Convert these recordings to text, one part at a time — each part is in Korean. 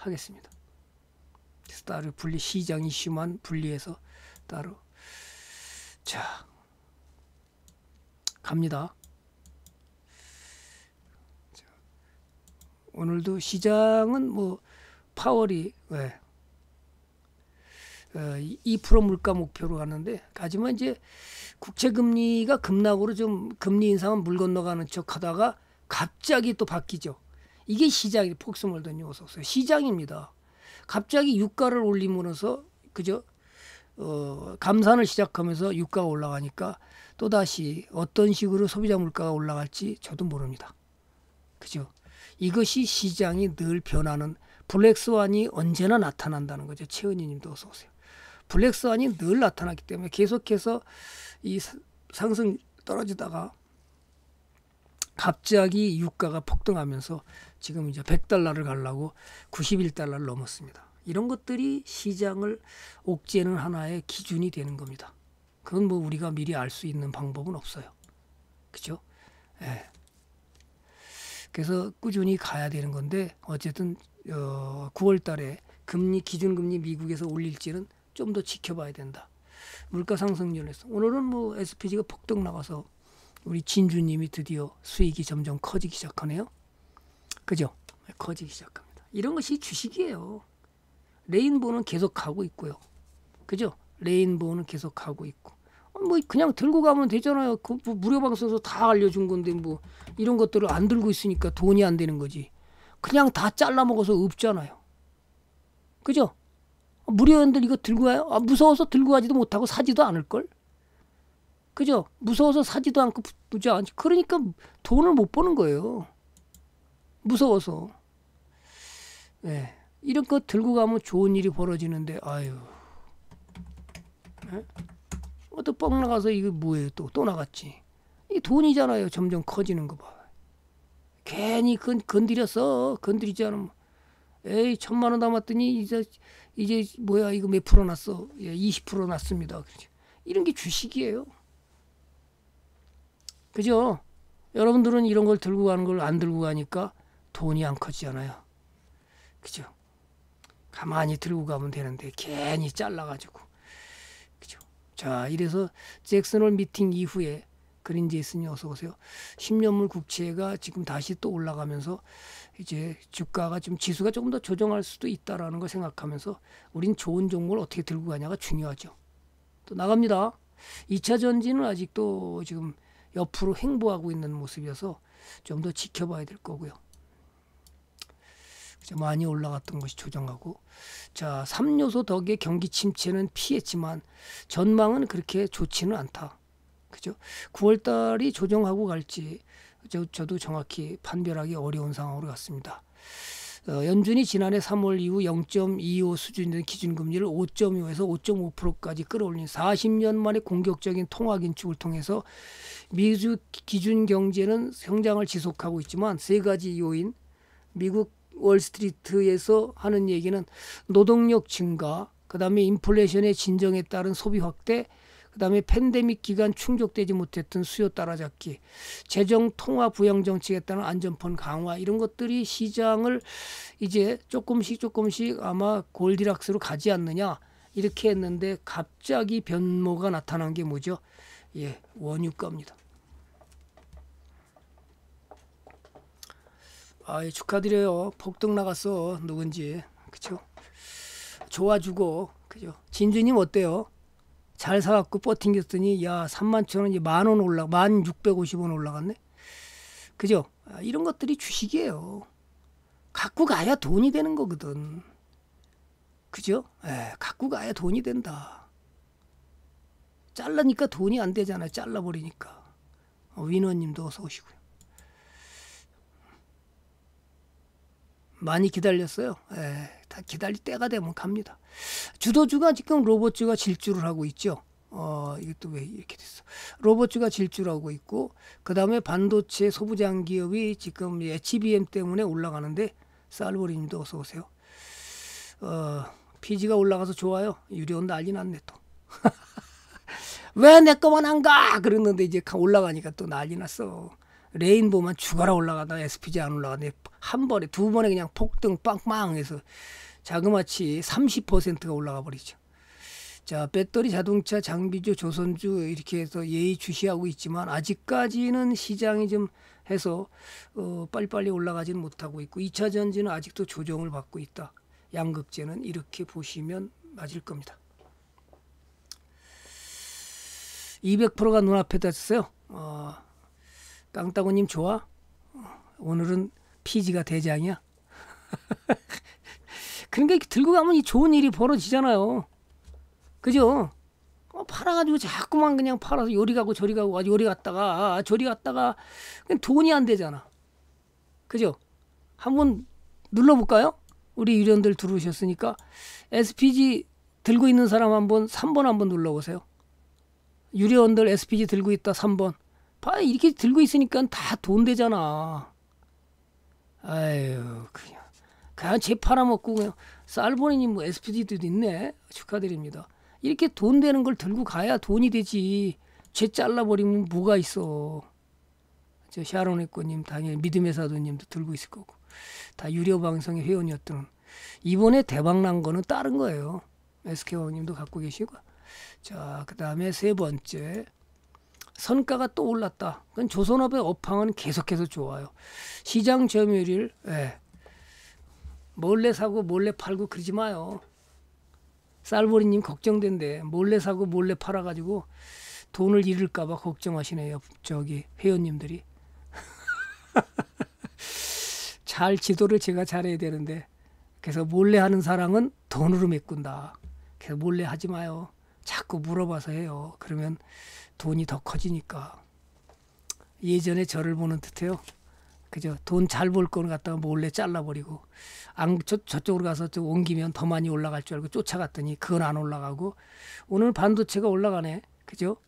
하겠습니다. 그래서 따로 분리 시장 이슈만 분리해서 따로 자 갑니다. 오늘도 시장은 뭐 파월이 네. 예. 2% 어, 물가 목표로 가는데 하지만 이제 국채 금리가 급락으로 좀 금리 인상은 물 건너가는 척하다가 갑자기 또 바뀌죠. 이게 시장이 폭스몰던 요소서 시장입니다. 갑자기 유가를 올림으로써 그죠? 어, 감산을 시작하면서 유가가 올라가니까 또다시 어떤 식으로 소비자 물가가 올라갈지 저도 모릅니다. 그죠? 이것이 시장이 늘 변하는 블랙스완이 언제나 나타난다는 거죠. 최은희 님도 어서 오세요. 블랙스완이 늘나타났기 때문에 계속해서 이 상승 떨어지다가 갑자기 유가가 폭등하면서 지금 이제 100달러를 가려고 91달러를 넘었습니다. 이런 것들이 시장을 옥죄는 하나의 기준이 되는 겁니다. 그건 뭐 우리가 미리 알 수 있는 방법은 없어요. 그죠? 예. 그래서 꾸준히 가야 되는 건데 어쨌든 어 9월 달에 금리 기준금리 미국에서 올릴지는 좀 더 지켜봐야 된다. 물가 상승률에서 오늘은 뭐 SPG가 폭등 나가서 우리 진주님이 드디어 수익이 점점 커지기 시작하네요. 그죠? 네, 커지기 시작합니다. 이런 것이 주식이에요. 레인보는 우 계속 가고 있고요. 그죠? 레인보는 우 계속 가고 있고. 어, 뭐 그냥 들고 가면 되잖아요. 그 뭐 무료 방송에서 다 알려준 건데 뭐 이런 것들을 안 들고 있으니까 돈이 안 되는 거지. 그냥 다 잘라 먹어서 없잖아요. 그죠? 무료연들 이거 들고 와요 아, 무서워서 들고 가지도 못하고 사지도 않을 걸. 그죠? 무서워서 사지도 않고 부지 않지. 그러니까 돈을 못 버는 거예요. 무서워서. 네. 이런 거 들고 가면 좋은 일이 벌어지는데, 아유. 예? 어, 또뻥 나가서 이거 뭐예요? 또, 또 나갔지. 이 돈이잖아요. 점점 커지는 거 봐. 괜히 건, 건드렸어. 건드리지 않으면. 에이, 천만 원 남았더니 이제, 이제 뭐야, 이거 몇 프로 났어? 예, 20% 났습니다. 이런 게 주식이에요. 그죠? 여러분들은 이런 걸 들고 가는 걸 안 들고 가니까 돈이 안 커지잖아요. 그죠? 가만히 들고 가면 되는데 괜히 잘라가지고. 그죠? 자, 이래서 잭슨홀 미팅 이후에 그린 제이슨이 어서 오세요. 10년물 국채가 지금 다시 또 올라가면서 이제 주가가 지금 지수가 조금 더 조정할 수도 있다라는 걸 생각하면서 우린 좋은 종목을 어떻게 들고 가냐가 중요하죠. 또 나갑니다. 2차 전지는 아직도 지금 옆으로 횡보하고 있는 모습이어서 좀 더 지켜봐야 될 거고요. 많이 올라갔던 것이 조정하고 자 3요소 덕에 경기 침체는 피했지만 전망은 그렇게 좋지는 않다. 그죠? 9월 달이 조정하고 갈지 저, 저도 정확히 판별하기 어려운 상황으로 갔습니다. 어, 연준이 지난해 3월 이후 0.25수준인 기준금리를 5.5에서 5.5%까지 끌어올린 40년 만의 공격적인 통화 긴축을 통해서 미주 기준 경제는 성장을 지속하고 있지만 세 가지 요인 미국 월스트리트에서 하는 얘기는 노동력 증가, 그다음에 인플레이션의 진정에 따른 소비 확대, 그다음에 팬데믹 기간 충족되지 못했던 수요 따라잡기, 재정 통화 부양 정책에 따른 안전판 강화 이런 것들이 시장을 이제 조금씩 조금씩 아마 골디락스로 가지 않느냐 이렇게 했는데 갑자기 변모가 나타난 게 뭐죠? 예, 원유가입니다. 아, 예, 축하드려요. 폭등 나갔어. 누군지. 그쵸? 좋아주고. 그죠? 진주님 어때요? 잘 사갖고 버팅겼더니 야 3만 천 원이 만 원 올라 만 650원 올라갔네. 그죠? 아, 이런 것들이 주식이에요. 갖고 가야 돈이 되는 거거든. 그죠? 에, 예, 갖고 가야 돈이 된다. 잘라니까 돈이 안 되잖아요. 잘라버리니까. 어, 위너님도 어서 오시고요. 많이 기다렸어요. 예, 다 기다릴 때가 되면 갑니다. 주도주가 지금 로봇주가 질주를 하고 있죠. 어, 이것도 왜 이렇게 됐어. 로봇주가 질주 하고 있고, 그 다음에 반도체 소부장 기업이 지금 HBM 때문에 올라가는데, 쌀보리님도 어서 오세요. 어, 피지가 올라가서 좋아요. 유리온 난리 났네 또. 왜 내 거만 한가? 그랬는데 이제 올라가니까 또 난리 났어. 레인보우만 죽어라 올라가다 SPG 안올라가는한 번에 두 번에 그냥 폭등 빵빵 해서 자그마치 30%가 올라가 버리죠. 자, 배터리 자동차 장비주 조선주 이렇게 해서 예의주시하고 있지만 아직까지는 시장이 좀 해서 어, 빨리빨리 올라가지는 못하고 있고 2차 전지는 아직도 조정을 받고 있다. 양극재는 이렇게 보시면 맞을 겁니다. 200%가 눈앞에 닿았어요. 어, 깡따구님 좋아? 오늘은 피지가 대장이야. 그러니까 이렇게 들고 가면 이 좋은 일이 벌어지잖아요. 그죠? 어, 팔아가지고 자꾸만 그냥 팔아서 요리 가고 저리 가고 요리 갔다가 아, 아, 저리 갔다가 그냥 돈이 안 되잖아. 그죠? 한번 눌러볼까요? 우리 유련들 들어오셨으니까 SPG 들고 있는 사람 한번 3번 한번 눌러보세요. 유리원들 SPG 들고 있다 3번 봐 이렇게 들고 있으니까 다 돈 되잖아. 아유 그냥 그냥 제 팔아먹고 그냥 살보니님 뭐 SPD도 있네 축하드립니다. 이렇게 돈 되는 걸 들고 가야 돈이 되지. 죄 잘라버리면 뭐가 있어. 저 샤론 에코님 당연히 믿음의 사도님도 들고 있을 거고 다 유료 방송의 회원이었던 이번에 대박 난 거는 다른 거예요. SK원님도 갖고 계시고 자그 다음에 세 번째 선가가 또 올랐다. 그건 조선업의 업황은 계속해서 좋아요. 시장 점유율, 예. 몰래 사고 몰래 팔고 그러지 마요. 쌀보리님 걱정된대. 몰래 사고 몰래 팔아가지고 돈을 잃을까봐 걱정하시네요. 저기 회원님들이. 잘 지도를 제가 잘해야 되는데. 그래서 몰래 하는 사랑은 돈으로 메꾼다. 그래서 몰래 하지 마요. 자꾸 물어봐서 해요. 그러면 돈이 더 커지니까 예전에 저를 보는 듯해요. 그죠? 돈 잘 벌거 갖다가 몰래 잘라버리고 안, 저, 저쪽으로 가서 저 옮기면 더 많이 올라갈 줄 알고 쫓아갔더니 그건 안 올라가고 오늘 반도체가 올라가네. 그죠?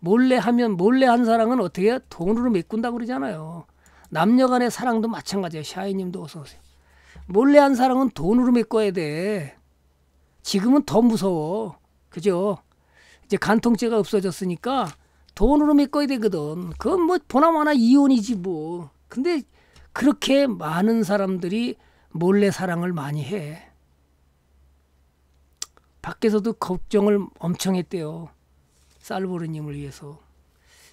몰래 하면 몰래 한 사랑은 어떻게 돈으로 메꾼다고 그러잖아요. 남녀 간의 사랑도 마찬가지예요. 샤이님도 어서 오세요. 몰래 한 사랑은 돈으로 메꿔야 돼. 지금은 더 무서워. 그죠? 이제 간통죄가 없어졌으니까 돈으로 메꿔야 되거든. 그건 뭐 보나마나 이혼이지 뭐. 근데 그렇게 많은 사람들이 몰래 사랑을 많이 해. 밖에서도 걱정을 엄청 했대요. 쌀보르님을 위해서.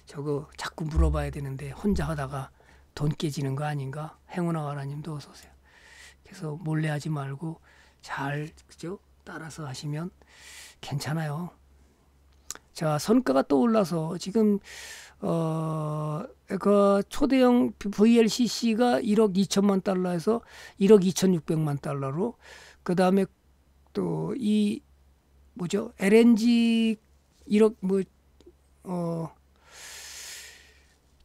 저거 자꾸 물어봐야 되는데 혼자 하다가 돈 깨지는 거 아닌가? 행운아 와라님도 어서 오세요. 그래서 몰래 하지 말고 잘 그죠? 따라서 하시면 괜찮아요. 자, 선가가 또 올라서 지금 어, 그 초대형 VLCC가 1억 2천만 달러에서 1억 2,600만 달러로 그 다음에 또 이 뭐죠 LNG 1억 뭐 어.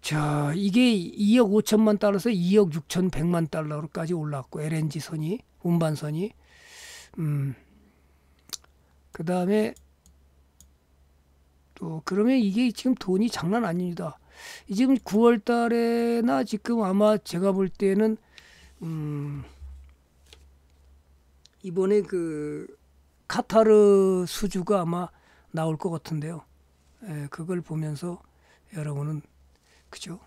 자, 이게 2억 5천만 달러에서 2억 6천 100만 달러로까지 올랐고 LNG 선이 운반선이 음. 그다음에 어, 그러면 이게 지금 돈이 장난 아닙니다. 지금 9월 달에나 지금 아마 제가 볼 때는 음 이번에 그 카타르 수주가 아마 나올 것 같은데요. 예, 그걸 보면서 여러분은 그죠?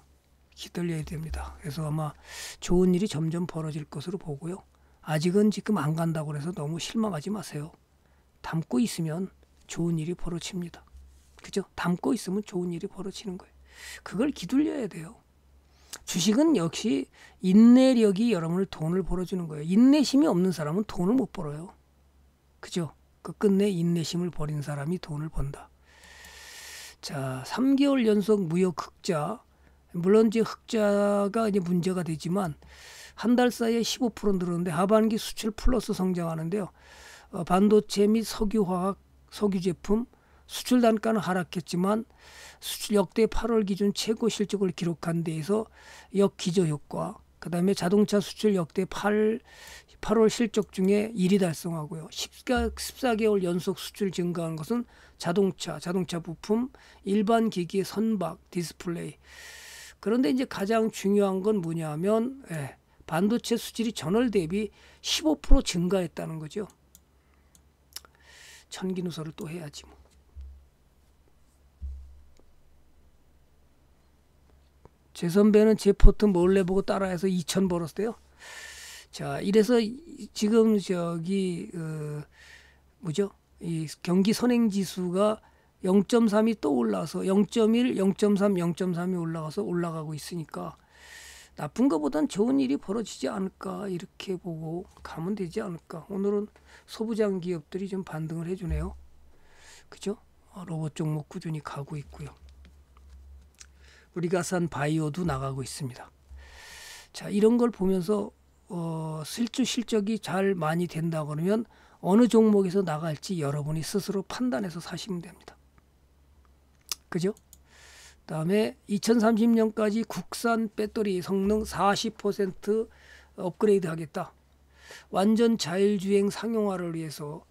기다려야 됩니다. 그래서 아마 좋은 일이 점점 벌어질 것으로 보고요. 아직은 지금 안 간다고 해서 너무 실망하지 마세요. 담고 있으면 좋은 일이 벌어집니다. 그죠? 담고 있으면 좋은 일이 벌어지는 거예요. 그걸 기둘려야 돼요. 주식은 역시 인내력이 여러분을 돈을 벌어주는 거예요. 인내심이 없는 사람은 돈을 못 벌어요. 그죠? 그 끝내 인내심을 버린 사람이 돈을 번다. 자, 3개월 연속 무역 흑자. 물론 이제 흑자가 이제 문제가 되지만 한 달 사이에 15% 늘었는데 하반기 수출 플러스 성장하는데요. 어, 반도체 및 석유화학, 석유제품, 수출 단가는 하락했지만 수출 역대 8월 기준 최고 실적을 기록한 데에서 역기저 효과, 그다음에 자동차 수출 역대 8 8월 실적 중에 1위 달성하고요. 14개월 연속 수출 증가한 것은 자동차, 자동차 부품, 일반 기기, 선박, 디스플레이. 그런데 이제 가장 중요한 건 뭐냐면 예, 반도체 수질이 전월 대비 15% 증가했다는 거죠. 천기누설을 또 해야지 뭐. 제 선배는 제 포트 몰래 보고 따라해서 2천 벌었대요. 자, 이래서 지금 저기 어, 뭐죠? 이 경기 선행 지수가 0.3이 또 올라서 0.1, 0.3, 0.3이 올라가서 올라가고 있으니까 나쁜 것보단 좋은 일이 벌어지지 않을까 이렇게 보고 가면 되지 않을까. 오늘은 소부장 기업들이 좀 반등을 해주네요. 그죠? 어, 로봇 종목 꾸준히 가고 있고요. 우리가 산 바이오도 나가고 있습니다. 자, 이런 걸 보면서 어, 실주 실적이 잘 많이 된다 그러면 어느 종목에서 나갈지 여러분이 스스로 판단해서 사시면 됩니다. 그죠? 다음에 2030년까지 국산 배터리 성능 40% 업그레이드 하겠다. 완전 자율주행 상용화를 위해서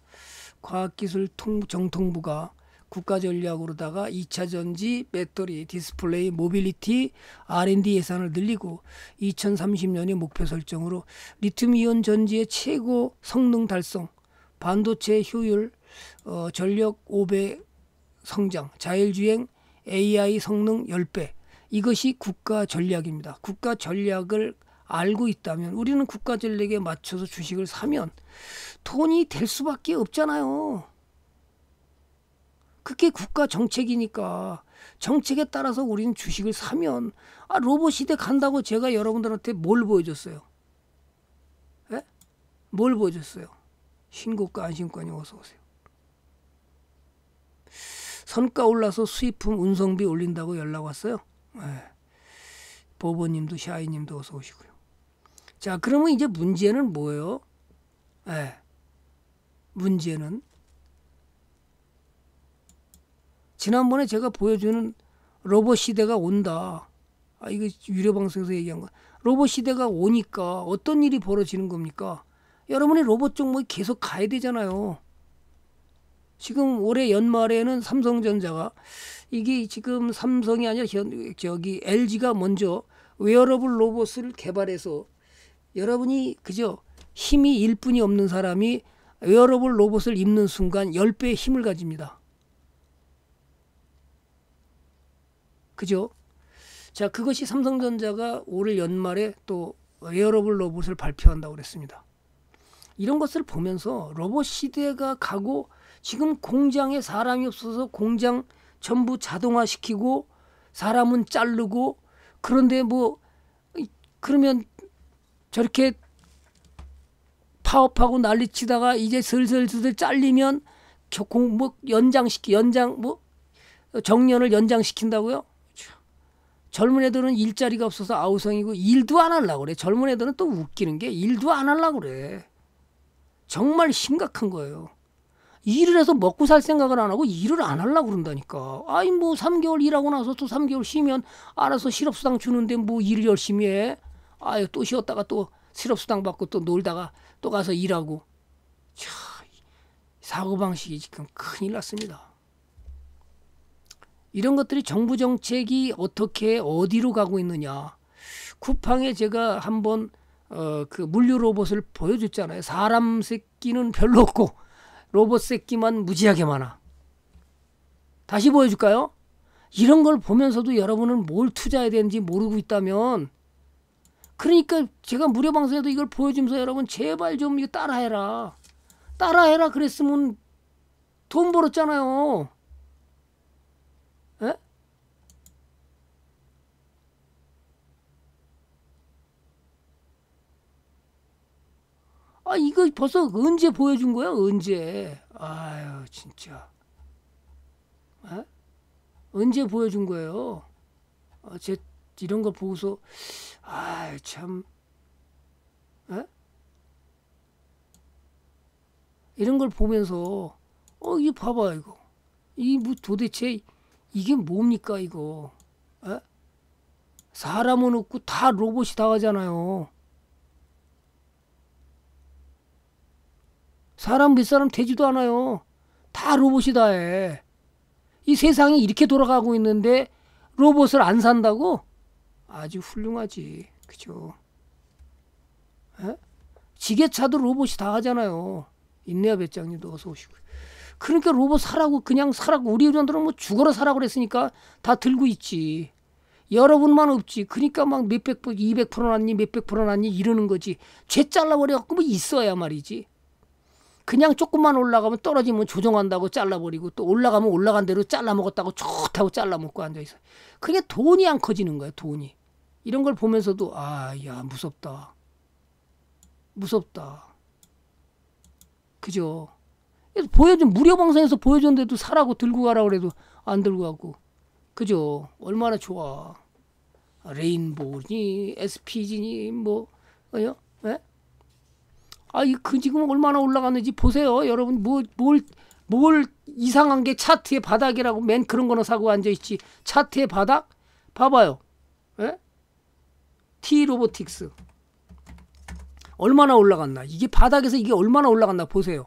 과학기술 정통부가 국가 전략으로다가 2차 전지, 배터리, 디스플레이, 모빌리티, R&D 예산을 늘리고 2030년의 목표 설정으로 리튬이온 전지의 최고 성능 달성, 반도체 효율, 어, 전력 5배 성장, 자율주행, AI 성능 10배. 이것이 국가 전략입니다. 국가 전략을 알고 있다면 우리는 국가 전략에 맞춰서 주식을 사면 돈이 될 수밖에 없잖아요. 그게 국가 정책이니까 정책에 따라서 우리는 주식을 사면 아 로봇 시대 간다고 제가 여러분들한테 뭘 보여줬어요? 예? 뭘 보여줬어요? 신고가 안심권이 어서 오세요. 선가 올라서 수입품 운송비 올린다고 연락 왔어요. 예. 보보님도 샤이님도 어서 오시고요. 자 그러면 이제 문제는 뭐예요? 예. 문제는 지난번에 제가 보여주는 로봇 시대가 온다. 아, 이거 유료 방송에서 얘기한 거. 로봇 시대가 오니까 어떤 일이 벌어지는 겁니까? 여러분이 로봇 종목이 계속 가야 되잖아요. 지금 올해 연말에는 삼성전자가 이게 지금 삼성이 아니라 현, 저기 LG가 먼저 웨어러블 로봇을 개발해서 여러분이 그죠? 힘이 일뿐이 없는 사람이 웨어러블 로봇을 입는 순간 열배의 힘을 가집니다. 그죠? 자, 그것이 삼성전자가 올 연말에 또 에어러블 로봇을 발표한다고 그랬습니다. 이런 것을 보면서 로봇 시대가 가고 지금 공장에 사람이 없어서 공장 전부 자동화시키고 사람은 자르고 그런데 뭐 그러면 저렇게 파업하고 난리치다가 이제 슬슬슬슬 잘리면 뭐 연장시키 연장 뭐 정년을 연장시킨다고요? 젊은 애들은 일자리가 없어서 아우성이고 일도 안 하려고 그래. 젊은 애들은 또 웃기는 게 일도 안 하려고 그래. 정말 심각한 거예요. 일을 해서 먹고 살 생각을 안 하고 일을 안 하려고 그런다니까. 아이 뭐 3개월 일하고 나서 또 3개월 쉬면 알아서 실업수당 주는데 뭐 일을 열심히 해. 아유 또 쉬었다가 또 실업수당 받고 또 놀다가 또 가서 일하고. 참 사고방식이 지금 큰일 났습니다. 이런 것들이 정부 정책이 어떻게 어디로 가고 있느냐. 쿠팡에 제가 한번 어, 그 물류 로봇을 보여줬잖아요. 사람 새끼는 별로 없고 로봇 새끼만 무지하게 많아. 다시 보여줄까요? 이런 걸 보면서도 여러분은 뭘 투자해야 되는지 모르고 있다면 그러니까 제가 무료 방송에도 이걸 보여주면서 여러분 제발 좀 이거 따라해라. 따라해라 그랬으면 돈 벌었잖아요. 아 이거 벌써 언제 보여준 거야 언제 아유 진짜 어? 에? 언제 보여준 거예요 아, 제 이런 거 보고서 아참 어? 이런 걸 보면서 어 이거 봐봐 이거 이뭐 도대체 이게 뭡니까 이거 에? 사람은 없고 다 로봇이 다 하잖아요 사람 몇 그 사람 되지도 않아요. 다 로봇이 다 해. 이 세상이 이렇게 돌아가고 있는데 로봇을 안 산다고? 아주 훌륭하지. 그죠? 예? 지게차도 로봇이 다 하잖아요. 인내야 배짱님도 어서 오시고. 그러니까 로봇 사라고 그냥 사라고 우리 의원들은 뭐 죽어라 사라고 그랬으니까 다 들고 있지. 여러분만 없지. 그러니까 막 몇 백 프로, 이백 프로 났니, 몇 백 프로 났니 이러는 거지. 죄 잘라버려갖고 뭐 있어야 말이지. 그냥 조금만 올라가면 떨어지면 조정한다고 잘라버리고 또 올라가면 올라간 대로 잘라먹었다고 좋다고 잘라먹고 앉아있어 그게 돈이 안 커지는 거야 돈이. 이런 걸 보면서도 아야 무섭다. 무섭다. 그죠? 그래서 보여준 무료 방송에서 보여줬는데도 사라고 들고 가라고 그래도 안 들고 가고 그죠? 얼마나 좋아. 레인보우니 SPG니 뭐 어요? 예? 아, 이그 지금 얼마나 올라갔는지 보세요. 여러분 뭐 뭘 뭘 이상한 게 차트의 바닥이라고 맨 그런 거는 사고 앉아 있지. 차트의 바닥 봐봐요. 예? 티 로보틱스 얼마나 올라갔나? 이게 바닥에서 이게 얼마나 올라갔나 보세요.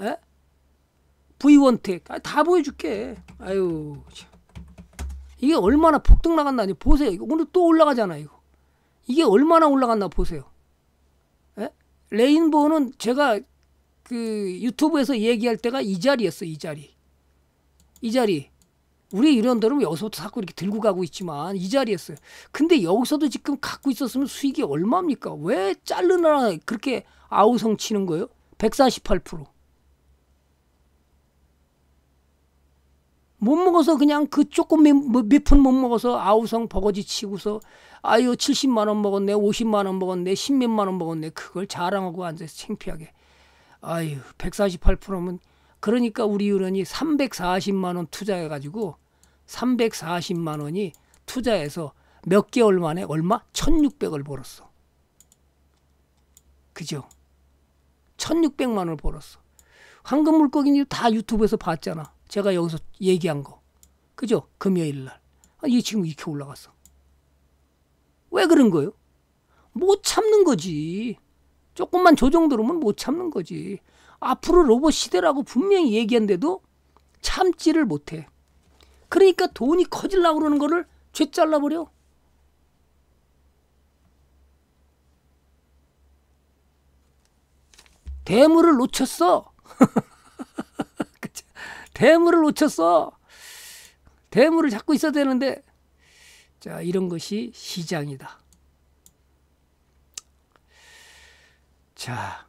예? v 원텍 아, 다 보여줄게. 아유 이게 얼마나 폭등 나갔나 보세요. 이거 오늘 또 올라가잖아 이거. 이게 얼마나 올라갔나 보세요. 레인보우는 제가 그 유튜브에서 얘기할 때가 이 자리였어, 이 자리. 이 자리. 우리 이런들로 여기서부터 자꾸 이렇게 들고 가고 있지만 이 자리였어요. 근데 여기서도 지금 갖고 있었으면 수익이 얼마입니까? 왜 자르나 그렇게 아우성 치는 거예요? 148%. 못 먹어서 그냥 그 조금 몇 푼 못 먹어서 아우성 버거지 치고서 아유 70만 원 먹었네 50만 원 먹었네 10몇만 원 먹었네 그걸 자랑하고 앉아서 창피하게 아유 148%면 그러니까 우리 의원이 340만 원 투자해 가지고 340만 원이 투자해서 몇 개월 만에 얼마? 1600을 벌었어. 그죠? 1600만 원을 벌었어. 황금 물고기니 다 유튜브에서 봤잖아. 제가 여기서 얘기한 거. 그죠? 금요일 날. 아, 이 친구 이렇게 올라갔어. 왜 그런 거예요? 못 참는 거지. 조금만 조정 들으면 못 참는 거지. 앞으로 로봇 시대라고 분명히 얘기한데도 참지를 못해. 그러니까 돈이 커질라 그러는 거를 죄 잘라버려. 대물을 놓쳤어. 대물을 놓쳤어. 대물을 잡고 있어야 되는데 자, 이런 것이 시장이다. 자,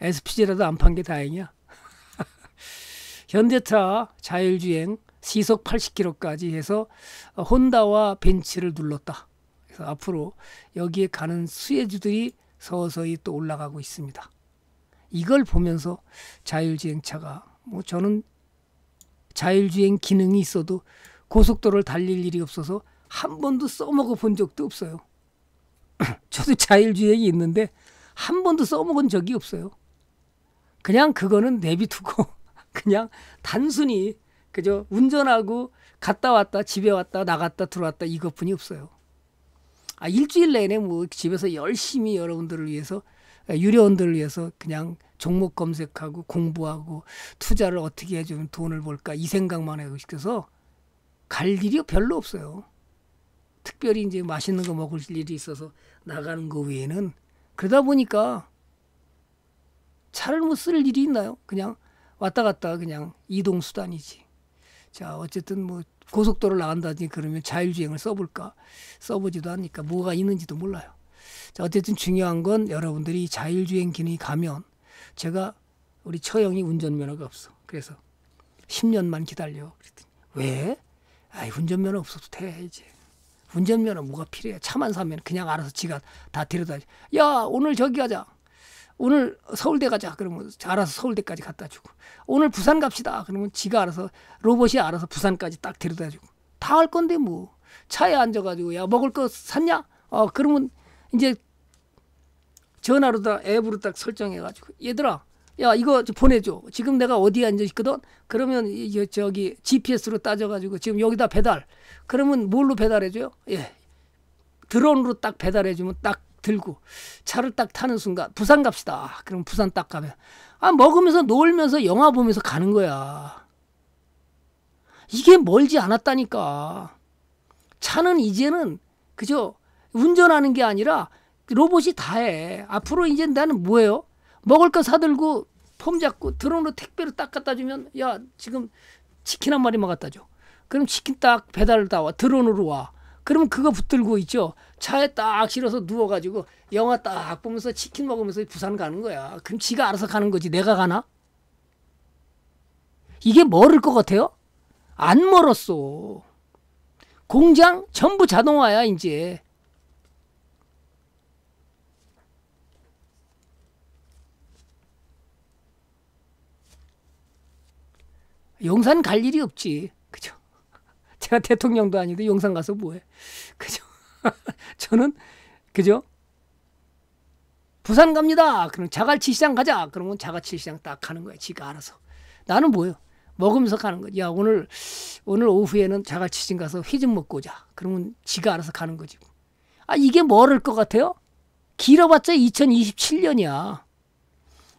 SPG라도 안 판 게 다행이야. 현대차 자율주행 시속 80km까지 해서 혼다와 벤츠를 눌렀다. 그래서 앞으로 여기에 가는 수혜주들이 서서히 또 올라가고 있습니다. 이걸 보면서 자율주행차가 뭐 저는 자율주행 기능이 있어도 고속도로를 달릴 일이 없어서 한 번도 써먹어 본 적도 없어요. 저도 자율주행이 있는데 한 번도 써먹은 적이 없어요. 그냥 그거는 내비두고 그냥 단순히 그저 운전하고 갔다 왔다 집에 왔다 나갔다 들어왔다 이것뿐이 없어요. 아 일주일 내내 뭐 집에서 열심히 여러분들을 위해서 유료원들을 위해서 그냥 종목 검색하고 공부하고 투자를 어떻게 해주면 돈을 벌까 이 생각만 하고 시켜서 갈 일이 별로 없어요. 특별히 이제 맛있는 거 먹을 일이 있어서 나가는 거 외에는 그러다 보니까 차를 뭐 쓸 일이 있나요? 그냥 왔다 갔다 그냥 이동 수단이지. 자 어쨌든 뭐 고속도로 나간다든지 그러면 자율주행을 써볼까 써보지도 않으니까 뭐가 있는지도 몰라요. 자 어쨌든 중요한 건 여러분들이 자율주행 기능이 가면 제가 우리 처형이 운전면허가 없어. 그래서 10년만 기다려. 그랬더니 왜? 아이 운전면허 없어도 돼야지. 운전면허 뭐가 필요해. 차만 사면 그냥 알아서 지가 다 데려다 야 오늘 저기 가자. 오늘 서울대 가자. 그러면 알아서 서울대까지 갖다 주고. 오늘 부산 갑시다. 그러면 지가 알아서 로봇이 알아서 부산까지 딱 데려다 주고. 다 할 건데 뭐. 차에 앉아가지고 야 먹을 거 샀냐? 어 그러면 이제 전화로 다 앱으로 딱 설정해가지고 얘들아 야 이거 보내줘. 지금 내가 어디에 앉아 있거든. 그러면 이 저기 GPS로 따져가지고 지금 여기다 배달. 그러면 뭘로 배달해줘요? 예, 드론으로 딱 배달해주면 딱 들고 차를 딱 타는 순간 부산 갑시다. 그럼 부산 딱 가면 아 먹으면서 놀면서 영화 보면서 가는 거야. 이게 멀지 않았다니까. 차는 이제는 그죠? 운전하는 게 아니라 로봇이 다 해. 앞으로 이제 나는 뭐예요? 먹을 거 사들고 폼 잡고 드론으로 택배로 딱 갖다 주면 야 지금 치킨 한 마리만 갖다 줘. 그럼 치킨 딱 배달을 다와 드론으로 와. 그럼 그거 붙들고 있죠. 차에 딱 실어서 누워가지고 영화 딱 보면서 치킨 먹으면서 부산 가는 거야. 그럼 지가 알아서 가는 거지. 내가 가나? 이게 멀을 것 같아요? 안 멀었어. 공장 전부 자동화야 이제. 용산 갈 일이 없지. 그죠? 제가 대통령도 아닌데 용산 가서 뭐해. 그죠? 저는, 그죠? 부산 갑니다. 그럼 자갈치 시장 가자. 그러면 자갈치 시장 딱 가는 거야. 지가 알아서. 나는 뭐예요? 먹으면서 가는 거지. 야, 오늘, 오늘 오후에는 자갈치 시장 가서 회 좀 먹고 오자. 그러면 지가 알아서 가는 거지. 아, 이게 뭐를 것 같아요? 길어봤자 2027년이야.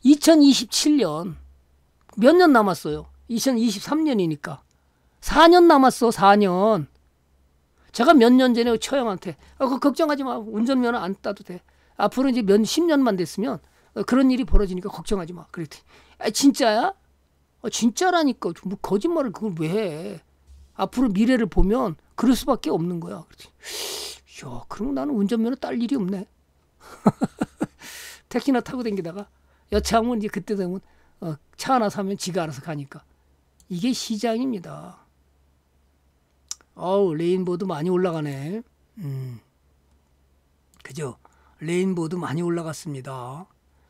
2027년. 몇 년 남았어요? 2023년이니까 4년 남았어 4년 제가 몇 년 전에 처형한테 아, 어, 그 걱정하지 마 운전면허 안 따도 돼 앞으로 이제 몇1 0 년만 됐으면 어, 그런 일이 벌어지니까 걱정하지 마 그랬더니 아, 진짜야? 아, 진짜라니까 뭐 거짓말을 그걸 왜 해? 앞으로 미래를 보면 그럴 수밖에 없는 거야 그랬더니 야 그럼 나는 운전면허 딸 일이 없네 택시나 타고 댕기다가 여차하면 이제 그때 되면 어, 차 하나 사면 지가 알아서 가니까 이게 시장입니다. 어우, 레인보드 많이 올라가네. 음. 그죠? 레인보드 많이 올라갔습니다.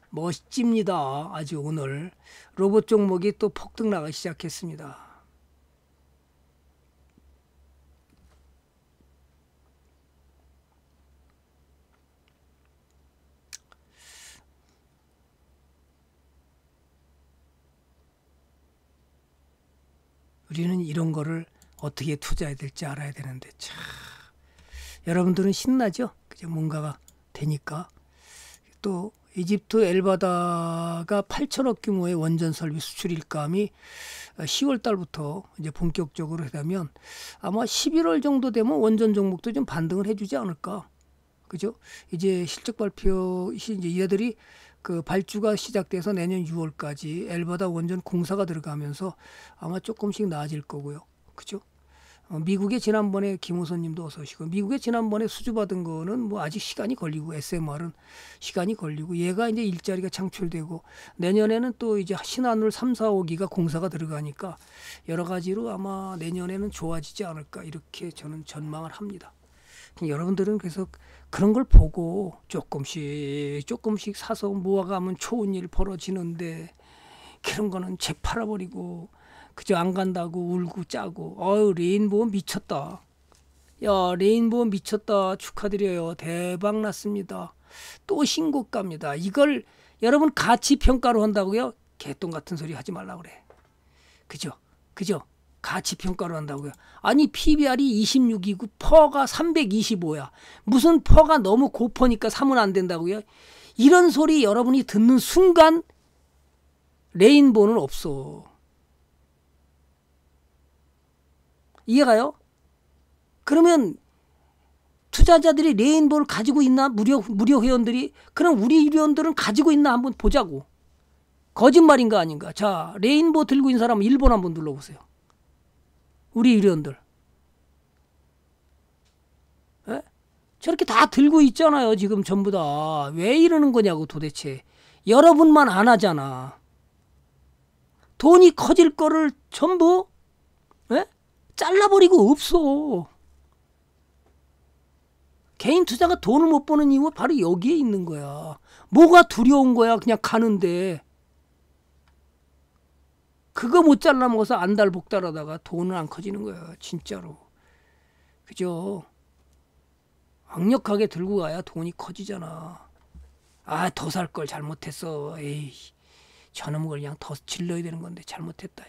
멋집니다. 아주 오늘 로봇 종목이 또 폭등 나가기 시작했습니다. 우리는 이런 거를 어떻게 투자해야 될지 알아야 되는데 참 여러분들은 신나죠? 그죠? 뭔가가 되니까 또 이집트 엘바다가 8천억 규모의 원전 설비 수출 일감이 10월 어, 달부터 이제 본격적으로 되면 아마 11월 정도 되면 원전 종목도 좀 반등을 해주지 않을까. 그죠? 이제 실적 발표, 이제 얘들이 그 발주가 시작돼서 내년 6월까지 엘바다 원전 공사가 들어가면서 아마 조금씩 나아질 거고요. 그죠? 어, 미국에 지난번에 김호선님도 어서 오시고 미국에 지난번에 수주받은 거는 뭐 아직 시간이 걸리고 SMR은 시간이 걸리고 얘가 이제 일자리가 창출되고 내년에는 또 이제 신한울 3, 4, 5기가 공사가 들어가니까 여러 가지로 아마 내년에는 좋아지지 않을까 이렇게 저는 전망을 합니다. 여러분들은 계속 그런 걸 보고 조금씩 조금씩 사서 모아가면 좋은 일 벌어지는데 그런 거는 재팔아버리고 그저 안 간다고 울고 짜고 어유 레인보우 미쳤다 야 레인보우 미쳤다 축하드려요 대박 났습니다 또신곡갑니다 이걸 여러분 같이 평가로 한다고요 개똥 같은 소리 하지 말라 그래 그죠 그죠 가치 평가를 한다고요. 아니 PBR이 26이고 퍼가 325야. 무슨 퍼가 너무 고퍼니까 사면 안 된다고요. 이런 소리 여러분이 듣는 순간 레인보는 없어. 이해가요? 그러면 투자자들이 레인보를 가지고 있나? 무료, 무료 회원들이? 그럼 우리 회원들은 가지고 있나? 한번 보자고. 거짓말인가 아닌가? 자, 레인보 들고 있는 사람 일본 한번 눌러보세요. 우리 의원들 에? 예? 저렇게 다 들고 있잖아요. 지금 전부 다. 왜 이러는 거냐고 도대체. 여러분만 안 하잖아. 돈이 커질 거를 전부 에? 예? 잘라버리고 없어. 개인 투자가 돈을 못 버는 이유가 바로 여기에 있는 거야. 뭐가 두려운 거야, 그냥 가는데. 그거 못 잘라먹어서 안달복달하다가 돈은 안 커지는 거야. 진짜로. 그죠? 강력하게 들고 가야 돈이 커지잖아. 아, 더 살 걸 잘못했어. 에이, 저놈을 그냥 더 질러야 되는 건데 잘못했다.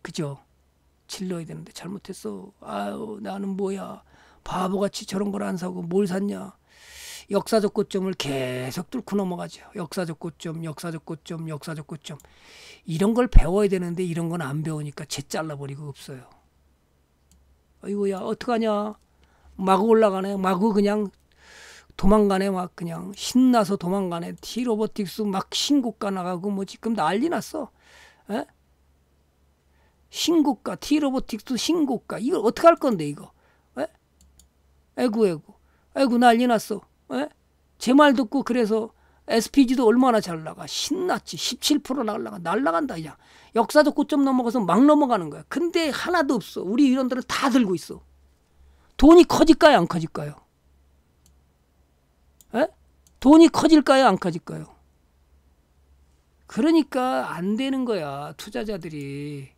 그죠? 질러야 되는데 잘못했어. 아유, 나는 뭐야. 바보같이 저런 걸 안 사고 뭘 샀냐. 역사적 고점을 계속 뚫고 넘어가죠. 역사적 고점, 역사적 고점, 역사적 고점. 이런 걸 배워야 되는데 이런 건 안 배우니까 재 잘라버리고 없어요. 아이고야 어떡하냐. 마구 올라가네. 마구 그냥 도망가네 막 그냥 신나서 도망가네 티로보틱스 막 신고가 나가고 뭐 지금 난리 났어 에? 신고가 티로보틱스 신고가 이걸 어떻게 할 건데 이거 에? 에구 에구 에구 난리 났어 예? 제말 듣고 그래서 SPG도 얼마나 잘 나가 신났지 17% 날라가 날라간다 그냥 역사적 고점 넘어가서 막 넘어가는 거야 근데 하나도 없어 우리 이런들은 다 들고 있어 돈이 커질까요 안 커질까요 에? 예? 돈이 커질까요 안 커질까요 그러니까 안 되는 거야 투자자들이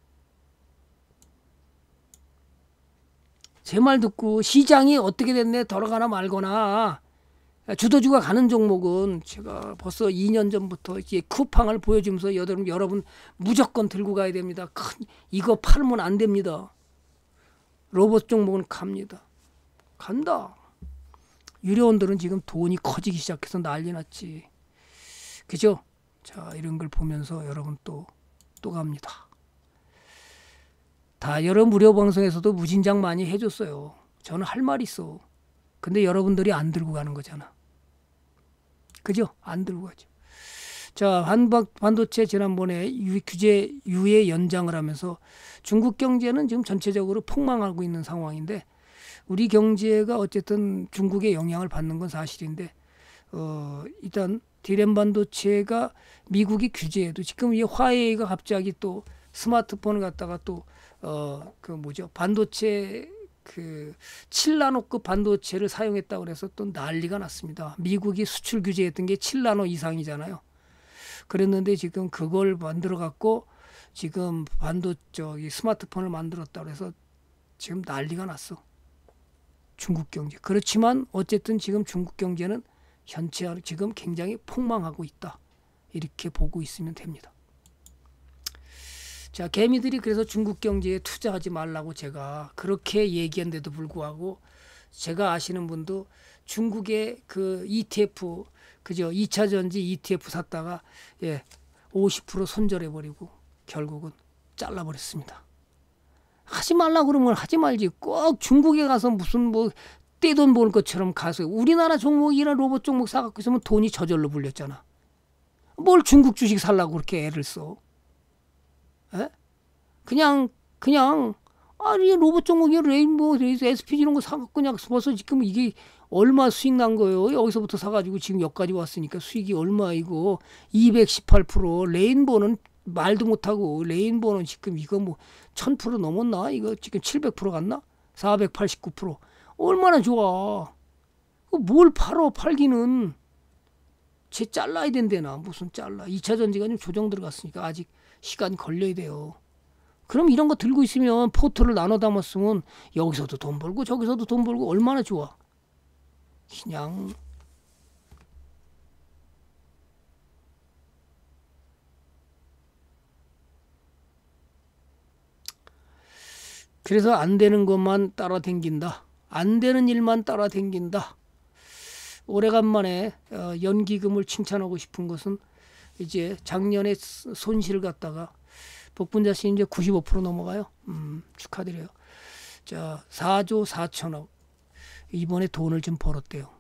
제 말 듣고 시장이 어떻게 됐네 돌아가나 말거나 주도주가 가는 종목은 제가 벌써 2년 전부터 이게 쿠팡을 보여주면서 여러분 여러분 무조건 들고 가야 됩니다. 큰 이거 팔면 안 됩니다. 로봇 종목은 갑니다. 간다. 유료원들은 지금 돈이 커지기 시작해서 난리 났지. 그죠? 자, 이런 걸 보면서 여러분 또, 또 갑니다. 다 여러 무료 방송에서도 무진장 많이 해줬어요. 저는 할말 있어. 근데 여러분들이 안 들고 가는 거잖아. 그죠? 안 들고 가죠. 자, 반박, 반도체 지난번에 유, 규제 유예 연장을 하면서 중국 경제는 지금 전체적으로 폭망하고 있는 상황인데 우리 경제가 어쨌든 중국의 영향을 받는 건 사실인데 어, 일단 디램 반도체가 미국이 규제해도 지금 이 화웨이가 갑자기 또 스마트폰을 갖다가 또어그 뭐죠 반도체 그 칠나노급 반도체를 사용했다고 그래서 또 난리가 났습니다. 미국이 수출 규제했던 게 칠나노 이상이잖아요. 그랬는데 지금 그걸 만들어 갖고 지금 반도 저기 스마트폰을 만들었다 그래서 지금 난리가 났어. 중국 경제. 그렇지만 어쨌든 지금 중국 경제는 현재 지금 굉장히 폭망하고 있다. 이렇게 보고 있으면 됩니다. 자, 개미들이 그래서 중국 경제에 투자하지 말라고 제가 그렇게 얘기한데도 불구하고 제가 아시는 분도 중국의 그 ETF 그죠? 2차 전지 ETF 샀다가 예, 50% 손절해 버리고 결국은 잘라 버렸습니다. 하지 말라 그러면 하지 말지. 꼭 중국에 가서 무슨 뭐 떼돈 보는 것처럼 가서 우리나라 종목이나 로봇 종목 사갖고 있으면 돈이 저절로 불렸잖아. 뭘 중국 주식 살라고 그렇게 애를 써. 에? 그냥 그냥 아니 로봇 종목이 레인보우 레이스 SPG 이런 거 사갖고 그냥 벌써 지금 이게 얼마 수익 난 거예요. 여기서부터 사가지고 지금 여기까지 왔으니까 수익이 얼마이고 218% 레인보우는 말도 못하고 레인보우는 지금 이거 뭐 1000% 넘었나? 이거 지금 700% 갔나? 489% 얼마나 좋아. 뭘 팔어 팔기는 쟤 잘라야 된대나 무슨 잘라 2차 전지가 좀 조정 들어갔으니까 아직 시간 걸려야 돼요. 그럼 이런 거 들고 있으면 포트를 나눠 담았으면 여기서도 돈 벌고 저기서도 돈 벌고 얼마나 좋아. 그냥 그래서 안 되는 것만 따라 댕긴다. 안 되는 일만 따라 댕긴다. 오래간만에 어, 연기금을 칭찬하고 싶은 것은 이제 작년에 손실 을 갖다가 복분자 씨 이제 95% 넘어가요. 음, 축하드려요. 자, 4조 4천억. 이번에 돈을 좀 벌었대요.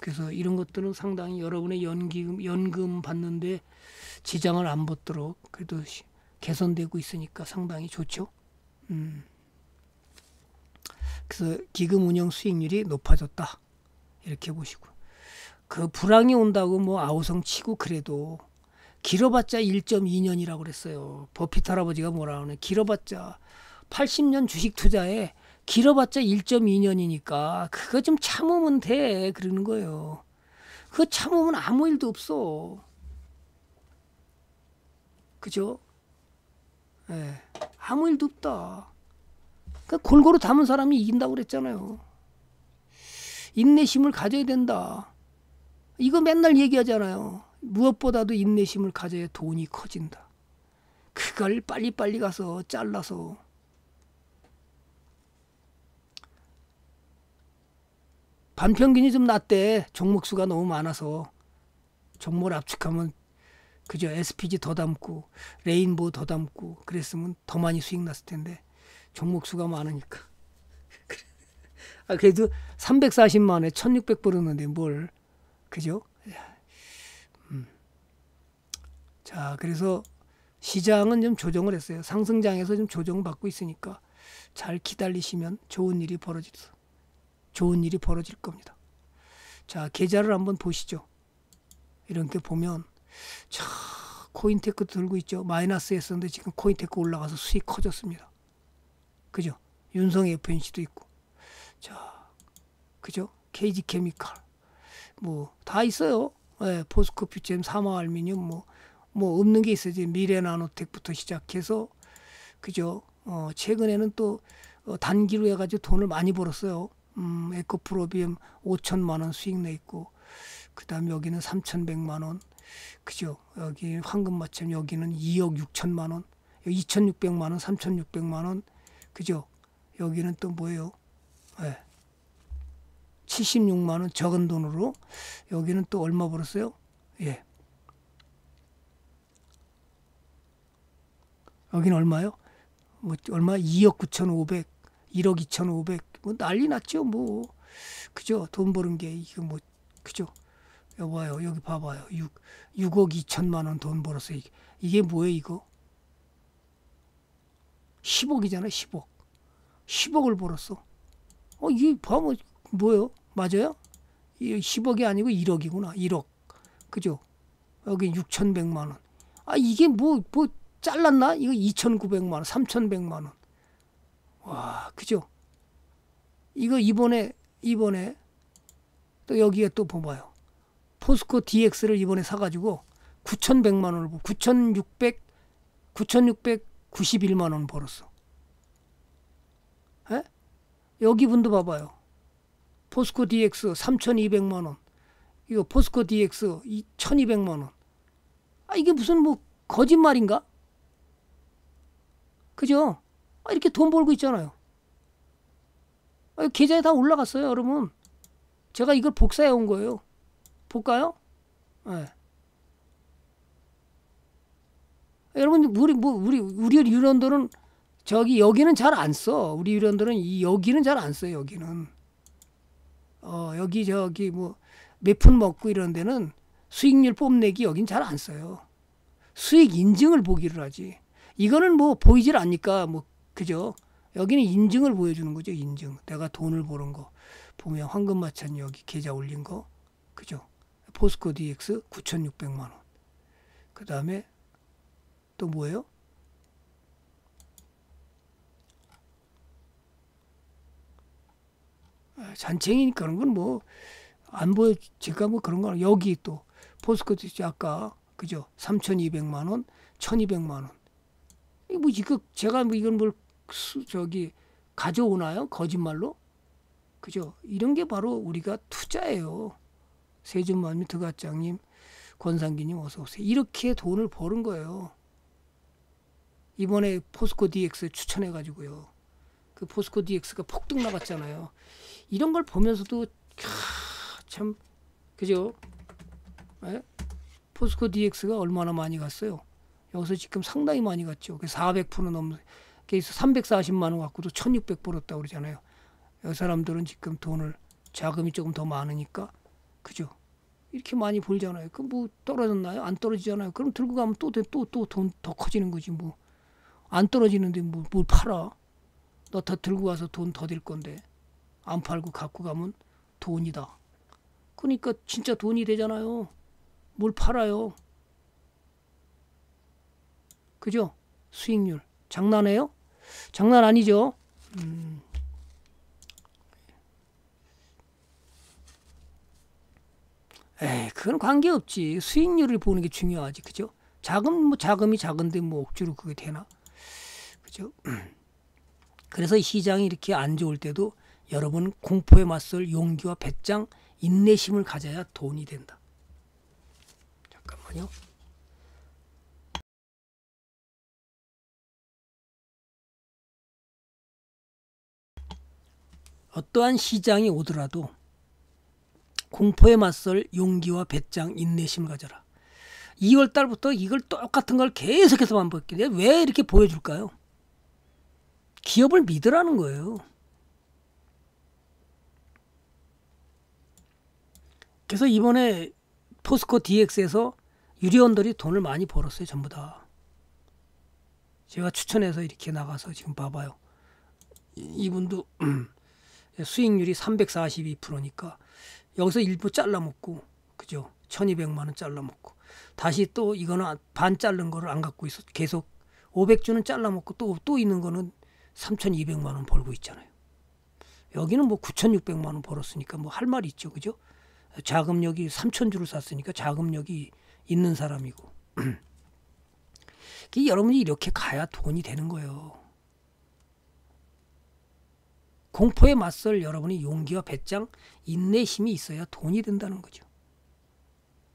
그래서 이런 것들은 상당히 여러분의 연기금, 연금 받는데 지장을 안 받도록 그래도 개선되고 있으니까 상당히 좋죠. 음. 그래서 기금 운영 수익률이 높아졌다. 이렇게 보시고. 그 불황이 온다고 뭐 아우성 치고 그래도 길어봤자 1.2년이라고 그랬어요. 버핏 할아버지가 뭐라 하러네 길어봤자 80년 주식 투자에 길어봤자 1.2년이니까 그거 좀 참으면 돼. 그러는 거예요. 그거 참으면 아무 일도 없어. 그죠? 예. 네. 아무 일도 없다. 그 골고루 담은 사람이 이긴다고 그랬잖아요. 인내심을 가져야 된다. 이거 맨날 얘기하잖아요. 무엇보다도 인내심을 가져야 돈이 커진다. 그걸 빨리빨리 가서 잘라서 반평균이 좀 낮대. 종목수가 너무 많아서 종목을 압축하면 그저 SPG 더 담고 레인보우 더 담고 그랬으면 더 많이 수익 났을 텐데 종목수가 많으니까. 아, 그래도 340만에 1600 벌었는데 뭘 그죠? 예. 음. 자, 그래서 시장은 좀 조정을 했어요. 상승장에서 좀 조정받고 있으니까 잘 기다리시면 좋은 일이 벌어질 좋은 일이 벌어질 겁니다. 자, 계좌를 한번 보시죠. 이렇게 보면 자, 코인테크 들고 있죠. 마이너스 했었는데 지금 코인테크 올라가서 수익 커졌습니다. 그죠? 윤성 FNC도 있고. 자, 그죠? KG케미칼. 뭐다 있어요. 예, 포스코 퓨젠, 사마 알미늄 뭐, 뭐 없는 게 있어야지. 미래 나노텍부터 시작해서 그죠. 어, 최근에는 또 어, 단기로 해가지고 돈을 많이 벌었어요. 음, 에코프로비엠 5천만 원 수익 내 있고 그다음 여기는 3,100만 원. 그죠? 여기 황금 마침 여기는 2억 6천만 원. 2,600만 원, 3,600만 원. 그죠? 여기는 또 뭐예요? 예. 네. 76만 원 적은 돈으로 여기는 또 얼마 벌었어요? 예. 여기는 얼마요? 뭐 얼마 2억 9,500, 1억 2,500뭐 난리 났죠 뭐 그죠 돈 버는 게 이게 뭐 그죠 여봐요 여기 봐봐요 6 6억 2천만 원 돈 벌었어 이게 이게 뭐예요 이거 10억이잖아 10억 10억을 벌었어 어 이게 봐뭐 뭐요 맞아요? 10억이 아니고 1억이구나. 1억. 그죠? 여기 6,100만 원. 아, 이게 뭐, 뭐, 잘랐나? 이거 2,900만 원, 3,100만 원. 와, 그죠? 이거 이번에, 이번에, 또 여기에 또 봐봐요. 포스코 DX를 이번에 사가지고 9,100만 원을, 9,600, 9,691만 원 벌었어. 에? 여기 분도 봐봐요. 포스코 DX 3,200만 원. 이거 포스코 DX 1,200만 원. 아 이게 무슨 뭐 거짓말인가? 그죠? 아 이렇게 돈 벌고 있잖아요. 아, 계좌에 다 올라갔어요, 여러분. 제가 이걸 복사해 온 거예요. 볼까요? 네. 여러분 우리 뭐 우리 우리 유련들은 저기 여기는 잘 안 써. 우리 유련들은 이 여기는 잘 안 써요. 여기는. 어, 여기 저기 뭐 몇 푼 먹고 이런 데는 수익률 뽐내기 여긴 잘 안 써요. 수익 인증을 보기를 하지. 이거는 뭐 보이질 않니까 뭐 그죠? 여기는 인증을 보여주는 거죠. 인증. 내가 돈을 버는 거. 보면 황금마찬 여기 계좌 올린 거. 그죠? 포스코 DX 9,600만 원. 그 다음에 또 뭐예요? 잔챙이니까 그런 건 뭐 안 보여질까 뭐 그런 거 여기 또 포스코트 아까 그죠 3,200만 원, 1,200만 원. 이뭐 이거 제가 뭐 이건 뭘 수, 저기 가져오나요? 거짓말로? 그죠? 이런 게 바로 우리가 투자예요. 세준맘미 드가짱님, 권상기님 어서 오세요. 이렇게 돈을 버는 거예요. 이번에 포스코 DX 추천해가지고요. 그 포스코 DX가 폭등 나갔잖아요. 이런 걸 보면서도 참 그죠? 에? 예? 포스코 DX가 얼마나 많이 갔어요? 여기서 지금 상당히 많이 갔죠. 그400% 넘는 케서스 340만 원 갖고도 1,600 벌었다 그러잖아요. 이 사람들은 지금 돈을 자금이 조금 더 많으니까 그죠? 이렇게 많이 벌잖아요. 그뭐 떨어졌나요? 안 떨어지잖아요. 그럼 들고 가면 또또또 돈 더 커지는 거지 뭐. 안 떨어지는데 뭐, 뭘 팔아? 너 더 들고 가서돈더들 건데. 안 팔고 갖고 가면 돈이다. 그러니까 진짜 돈이 되잖아요. 뭘 팔아요. 그죠? 수익률. 장난해요? 장난 아니죠? 음. 에이, 그건 관계없지. 수익률을 보는 게 중요하지. 그죠? 자금, 뭐, 자금이 작은데 뭐, 억지로 그게 되나? 그죠? 그래서 시장이 이렇게 안 좋을 때도 여러분 공포에 맞설 용기와 배짱, 인내심을 가져야 돈이 된다. 잠깐만요. 어떠한 시장이 오더라도 공포에 맞설 용기와 배짱, 인내심을 가져라. 2월 달부터 이걸 똑같은 걸 계속해서 반복했는데 왜 이렇게 보여줄까요? 기업을 믿으라는 거예요. 그래서 이번에 포스코 DX에서 유리원들이 돈을 많이 벌었어요. 전부 다. 제가 추천해서 이렇게 나가서 지금 봐봐요. 이분도 수익률이 342%니까 여기서 일부 잘라먹고 그죠? 1200만 원 잘라먹고 다시 또 이거는 반 자른 거를 안 갖고 있어 계속 500주는 잘라먹고 또 또 있는 거는 3200만 원 벌고 있잖아요. 여기는 뭐 9600만 원 벌었으니까 뭐 할 말 있죠. 그죠? 자금력이 3천 주를 샀으니까 자금력이 있는 사람이고 여러분이 이렇게 가야 돈이 되는 거예요. 공포에 맞설 여러분이 용기와 배짱, 인내심이 있어야 돈이 된다는 거죠.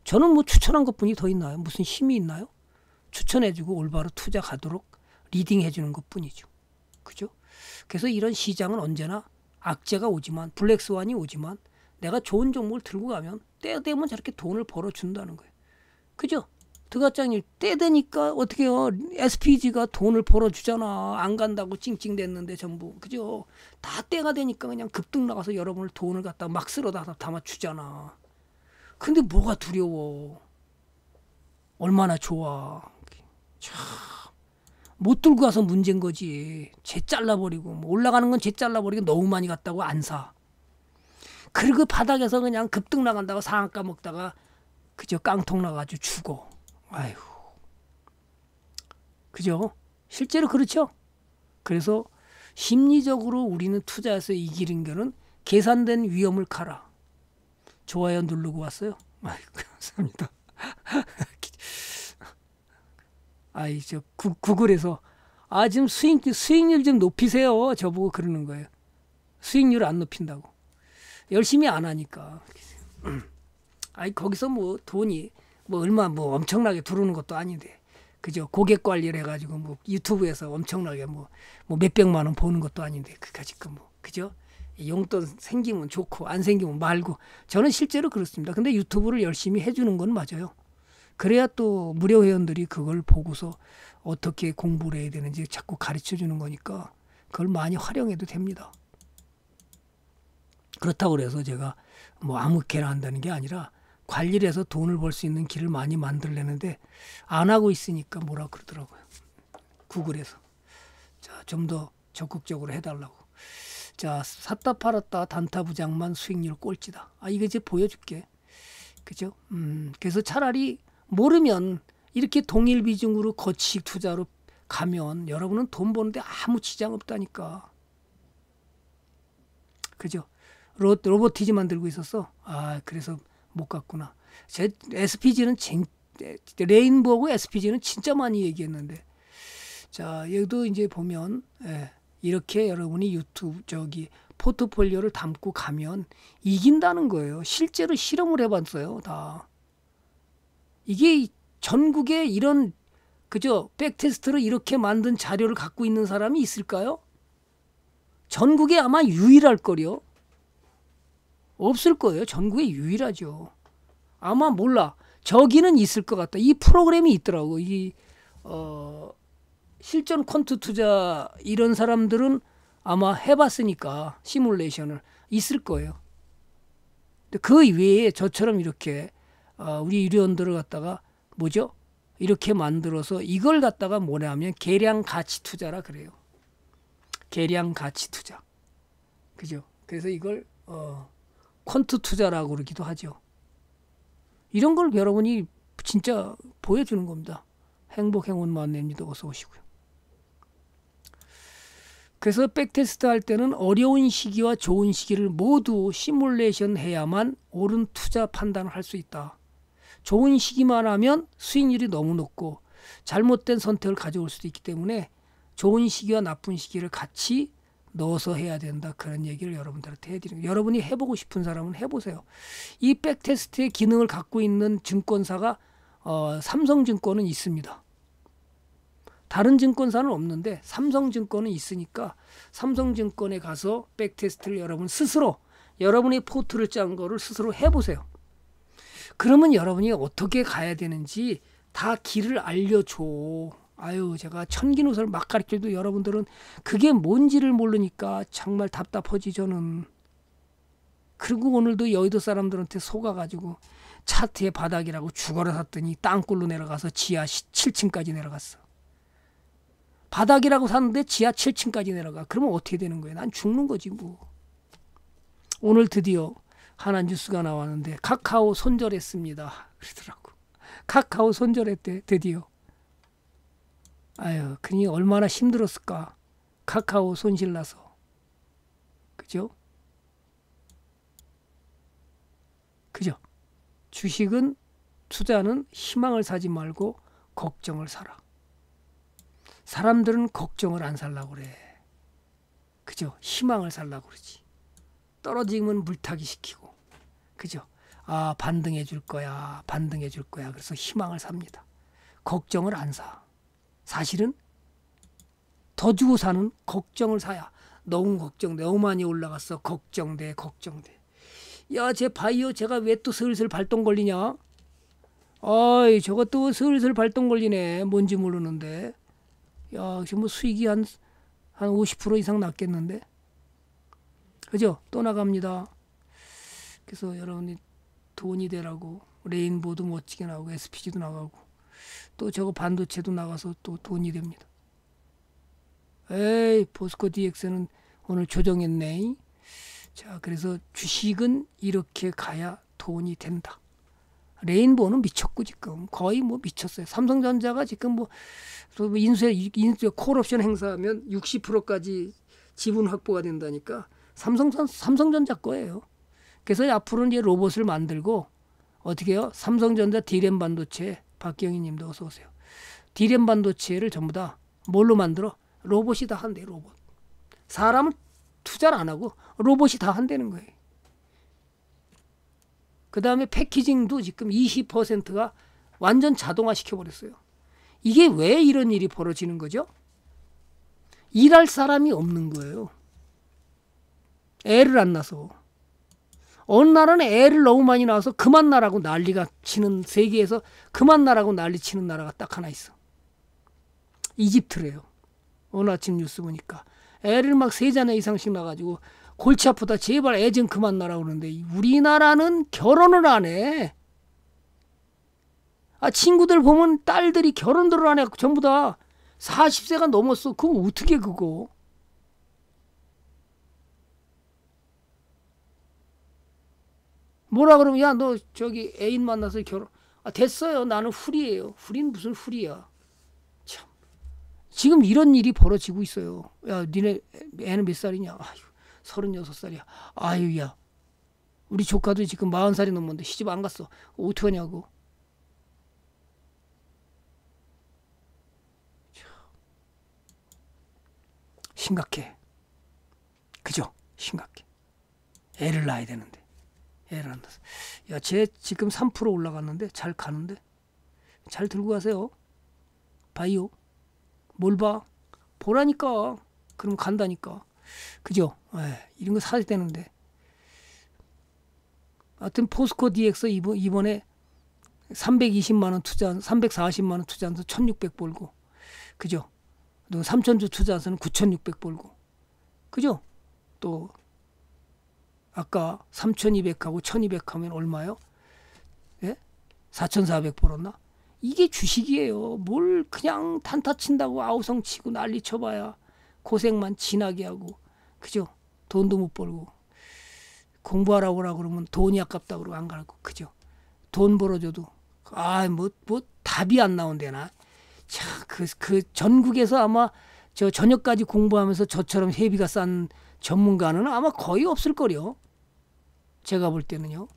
저는 뭐 추천한 것뿐이 더 있나요? 무슨 힘이 있나요? 추천해주고 올바로 투자 가도록 리딩해주는 것뿐이죠. 그죠? 그래서 이런 시장은 언제나 악재가 오지만 블랙스완이 오지만 내가 좋은 종목을 들고 가면 때 되면 저렇게 돈을 벌어준다는 거예요. 그죠? 드가장님때 되니까 어떻게 해요? SPG가 돈을 벌어주잖아. 안 간다고 찡찡댔는데 전부. 그죠? 다 때가 되니까 그냥 급등 나가서 여러분을 돈을 갖다 막 쓸어다 담아주잖아. 근데 뭐가 두려워. 얼마나 좋아. 참. 못 들고 가서 문제인 거지. 쟤 잘라버리고. 뭐 올라가는 건 쟤 잘라버리고 너무 많이 갔다고 안 사. 그리고 바닥에서 그냥 급등 나간다고 상한가 먹다가 그저 깡통 나가지고 죽어. 아휴. 그죠? 실제로 그렇죠? 그래서 심리적으로 우리는 투자해서 이기는 거는 계산된 위험을 가라. 좋아요 누르고 왔어요. 아이 감사합니다. 아이 저 구, 구글에서 아 지금 수익 수익률 좀 높이세요. 저보고 그러는 거예요. 수익률 안 높인다고. 열심히 안 하니까. 아니 거기서 뭐 돈이 뭐 얼마 뭐 엄청나게 들어오는 것도 아닌데 그죠 고객 관리를 해가지고 뭐 유튜브에서 엄청나게 뭐, 뭐 몇백만 원 보는 것도 아닌데 그까짓거 뭐 그죠 용돈 생기면 좋고 안 생기면 말고 저는 실제로 그렇습니다 근데 유튜브를 열심히 해주는 건 맞아요 그래야 또 무료 회원들이 그걸 보고서 어떻게 공부를 해야 되는지 자꾸 가르쳐 주는 거니까 그걸 많이 활용해도 됩니다. 그렇다고 그래서 제가 뭐 아무 개나 한다는 게 아니라 관리를 해서 돈을 벌 수 있는 길을 많이 만들려는데 안 하고 있으니까 뭐라 그러더라고요. 구글에서. 자, 좀 더 적극적으로 해달라고. 자, 샀다 팔았다 단타 부장만 수익률 꼴찌다. 아, 이거 이제 보여줄게. 그죠? 음, 그래서 차라리 모르면 이렇게 동일 비중으로 거치 투자로 가면 여러분은 돈 버는데 아무 지장 없다니까. 그죠? 로, 로보티즈 만들고 있었어. 아, 그래서 못 갔구나. 제 SPG는 진, 레인보우하고 SPG는 진짜 많이 얘기했는데. 자, 여기도 이제 보면 예, 이렇게 여러분이 유튜브 저기 포트폴리오를 담고 가면 이긴다는 거예요. 실제로 실험을 해봤어요. 다. 이게 전국에 이런 그죠? 백테스트로 이렇게 만든 자료를 갖고 있는 사람이 있을까요? 전국에 아마 유일할 거요. 없을 거예요. 전국에 유일하죠. 아마 몰라. 저기는 있을 것 같다. 이 프로그램이 있더라고. 이, 어, 실전 콘트 투자 이런 사람들은 아마 해봤으니까 시뮬레이션을 있을 거예요. 근데 그 외에 저처럼 이렇게 어, 우리 유료원들을 갖다가 뭐죠? 이렇게 만들어서 이걸 갖다가 뭐냐면 하 계량 가치 투자라 그래요. 계량 가치 투자. 그죠? 그래서 이걸 어 퀀트 투자라고 그러기도 하죠. 이런 걸 여러분이 진짜 보여주는 겁니다. 행복, 행운, 만렙니다. 어서 오시고요. 그래서 백테스트 할 때는 어려운 시기와 좋은 시기를 모두 시뮬레이션 해야만 옳은 투자 판단을 할 수 있다. 좋은 시기만 하면 수익률이 너무 높고 잘못된 선택을 가져올 수도 있기 때문에 좋은 시기와 나쁜 시기를 같이 넣어서 해야 된다. 그런 얘기를 여러분들한테 해드리는 여러분이 해보고 싶은 사람은 해보세요. 이 백테스트의 기능을 갖고 있는 증권사가 어, 삼성증권은 있습니다. 다른 증권사는 없는데 삼성증권은 있으니까 삼성증권에 가서 백테스트를 여러분 스스로 여러분이 포트를 짠 거를 스스로 해보세요. 그러면 여러분이 어떻게 가야 되는지 다 길을 알려줘. 아유 제가 천기노설를막 가르쳐도 여러분들은 그게 뭔지를 모르니까 정말 답답하지 저는. 그리고 오늘도 여의도 사람들한테 속아가지고 차트의 바닥이라고 죽어라 샀더니 땅굴로 내려가서 지하 7층까지 내려갔어. 바닥이라고 샀는데 지하 7층까지 내려가. 그러면 어떻게 되는 거예요? 난 죽는 거지 뭐. 오늘 드디어 하나 뉴스가 나왔는데 카카오 손절했습니다. 그러더라고. 카카오 손절했대 드디어. 아유, 그니 얼마나 힘들었을까. 카카오 손실나서. 그죠? 그죠? 주식은 투자는 희망을 사지 말고 걱정을 사라. 사람들은 걱정을 안 살라고 그래. 그죠? 희망을 살라고 그러지. 떨어지면 물타기 시키고. 그죠? 아, 반등해 줄 거야. 반등해 줄 거야. 그래서 희망을 삽니다. 걱정을 안 사. 사실은 더 주고 사는 걱정을 사야 너무 걱정 너무 많이 올라갔어 걱정돼 걱정돼 야제 바이오 제가 왜 또 슬슬 발동 걸리냐 아이 저것도 슬슬 발동 걸리네 뭔지 모르는데 야 지금 뭐 수익이 한한 50% 이상 났겠는데 그죠 또 나갑니다 그래서 여러분이 돈이 되라고 레인보드 멋지게 나오고 SPG도 나가고 또 저거 반도체도 나가서 또 돈이 됩니다. 에이 포스코 DX는 오늘 조정했네. 자 그래서 주식은 이렇게 가야 돈이 된다. 레인보는 미쳤고 지금 거의 뭐 미쳤어요. 삼성전자가 지금 뭐 인수에 뭐 인수에 콜옵션 행사하면 60%까지 지분 확보가 된다니까 삼성 삼성전자 거예요. 그래서 앞으로 이제 로봇을 만들고 어떻게요? 삼성전자 디램 반도체 박경희 님도 어서 오세요. 디램 반도체를 전부 다 뭘로 만들어? 로봇이 다 한대 로봇. 사람을 투자를 안 하고 로봇이 다 한다는 거예요. 그 다음에 패키징도 지금 20%가 완전 자동화 시켜버렸어요. 이게 왜 이런 일이 벌어지는 거죠? 일할 사람이 없는 거예요. 애를 안 낳아서. 어느 나라는 애를 너무 많이 낳아서 그만 나라고 난리가 치는 세계에서 그만 나라고 난리 치는 나라가 딱 하나 있어. 이집트래요. 오늘 아침 뉴스 보니까 애를 막 세 자네 이상씩 낳아가지고 골치 아프다 제발 애 좀 그만 낳아라 그러는데 우리나라는 결혼을 안 해. 아 친구들 보면 딸들이 결혼들을 안 해. 전부 다 40세가 넘었어. 그럼 어떻게 그거? 뭐라 그러면 야 너 저기 애인 만나서 결혼 아, 됐어요. 나는 후리예요. 후린 무슨 후리야. 참 지금 이런 일이 벌어지고 있어요. 야 니네 애는 몇 살이냐? 아유 서른여섯 살이야. 아유야 우리 조카도 지금 마흔 살이 넘었는데 시집 안 갔어. 어떡하냐고. 심각해. 그죠? 심각해. 애를 낳아야 되는데. 에라는 야, 쟤 지금 3% 올라갔는데 잘 가는데 잘 들고 가세요. 바이오. 뭘 봐? 보라니까. 그럼 간다니까. 그죠? 에, 예, 이런 거 사야 되는데. 하여튼 포스코 DX 이번, 에 320만원 투자한, 340만원 투자한서1600 벌고. 그죠? 또 3000주 투자해서는 9600 벌고. 그죠? 또 아까 3,200하고 1,200하면 얼마요? 예? 4,400 벌었나? 이게 주식이에요. 뭘 그냥 단타 친다고 아우성 치고 난리 쳐봐야 고생만 진하게 하고 그죠? 돈도 못 벌고 공부하라고 라 그러면 돈이 아깝다 그러고 안 가고 그죠? 돈 벌어줘도 아뭐뭐 뭐 답이 안 나온대나 자그그 그 전국에서 아마 저 저녁까지 공부하면서 저처럼 회비가 싼 전문가는 아마 거의 없을 거요. 제가 볼 때는요.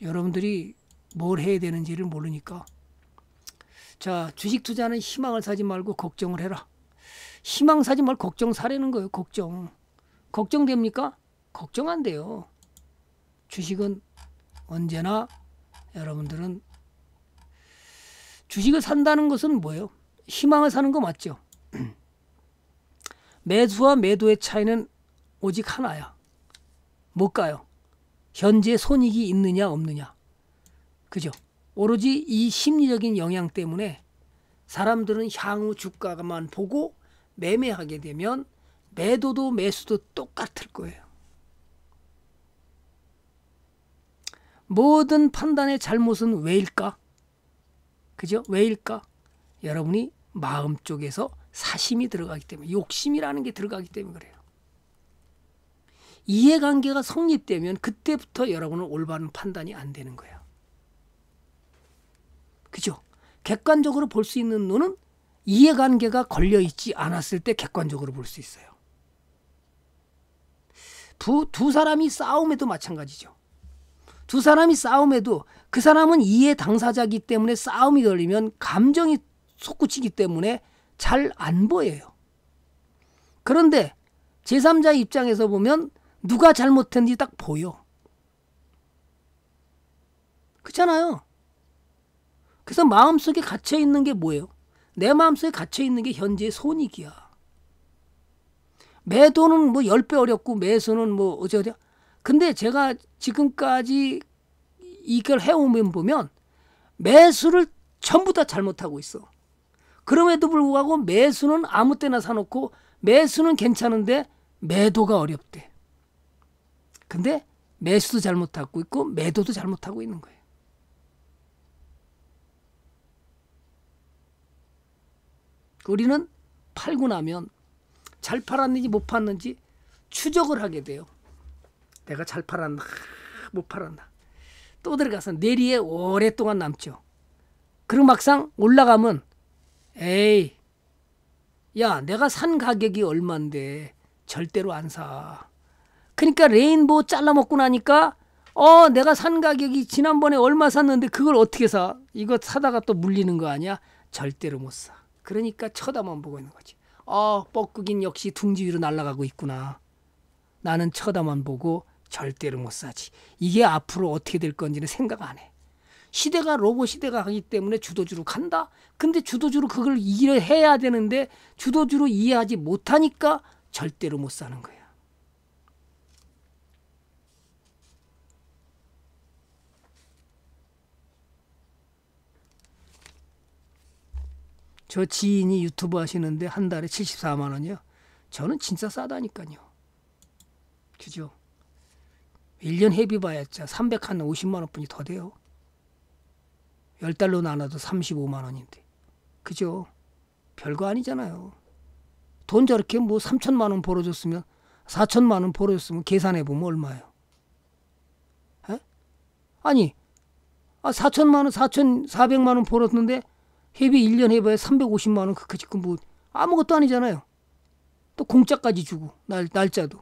여러분들이 뭘 해야 되는지를 모르니까. 자, 주식 투자는 희망을 사지 말고 걱정을 해라. 희망 사지 말고 걱정 사라는 거예요. 걱정. 걱정됩니까? 걱정 안 돼요. 주식은 언제나 여러분들은 주식을 산다는 것은 뭐예요? 희망을 사는 거 맞죠? 매수와 매도의 차이는 오직 하나야. 못 가요. 현재 손익이 있느냐 없느냐. 그죠? 오로지 이 심리적인 영향 때문에 사람들은 향후 주가만 보고 매매하게 되면 매도도 매수도 똑같을 거예요. 모든 판단의 잘못은 왜일까? 그죠? 왜일까? 여러분이 마음 쪽에서 사심이 들어가기 때문에 욕심이라는 게 들어가기 때문에 그래요. 이해관계가 성립되면 그때부터 여러분은 올바른 판단이 안 되는 거예요. 그죠? 객관적으로 볼 수 있는 눈은 이해관계가 걸려있지 않았을 때 객관적으로 볼 수 있어요. 두, 두 사람이 싸움에도 마찬가지죠. 두 사람이 싸움에도 그 사람은 이해 당사자기 때문에 싸움이 걸리면 감정이 솟구치기 때문에 잘 안 보여요. 그런데 제3자 입장에서 보면 누가 잘못했는지 딱 보여. 그렇잖아요. 그래서 마음속에 갇혀 있는 게 뭐예요? 내 마음속에 갇혀 있는 게 현재의 손익이야. 매도는 뭐 10배 어렵고 매수는 뭐 어제 어디 근데 제가 지금까지 이걸 해오면 보면 매수를 전부 다 잘못하고 있어. 그럼에도 불구하고 매수는 아무 때나 사놓고 매수는 괜찮은데 매도가 어렵대. 근데 매수도 잘못하고 있고 매도도 잘못하고 있는 거예요. 우리는 팔고 나면 잘 팔았는지 못 팔았는지 추적을 하게 돼요. 내가 잘 팔았나 못 팔았나. 또 들어가서 내리에 오랫동안 남죠. 그리고 막상 올라가면 에이 야 내가 산 가격이 얼만데 절대로 안 사. 그러니까 레인보우 잘라먹고 나니까 어 내가 산 가격이 지난번에 얼마 샀는데 그걸 어떻게 사? 이거 사다가 또 물리는 거 아니야? 절대로 못 사. 그러니까 쳐다만 보고 있는 거지. 어 뻐꾸긴 역시 둥지 위로 날아가고 있구나. 나는 쳐다만 보고 절대로 못 사지. 이게 앞으로 어떻게 될 건지는 생각 안 해. 시대가 로봇 시대가 가기 때문에 주도주로 간다. 근데 주도주로 그걸 이해해야 되는데 주도주로 이해하지 못하니까 절대로 못 사는 거야. 저 지인이 유튜브 하시는데 한 달에 74만 원이요. 저는 진짜 싸다니까요. 그죠? 1년 회비 봐야자 300 한 50만 원뿐이 더 돼요. 10달로 나눠도 35만 원인데. 그죠? 별거 아니잖아요. 돈 저렇게 뭐 3천만 원 벌어줬으면 4천만 원 벌어줬으면 계산해 보면 얼마예요? 에? 아니 아 4천만 원, 4천 4백만 원 벌었는데 회비 1년 해봐야 350만 원 그까지 뭐 아무것도 아니잖아요. 또 공짜까지 주고 날 날짜도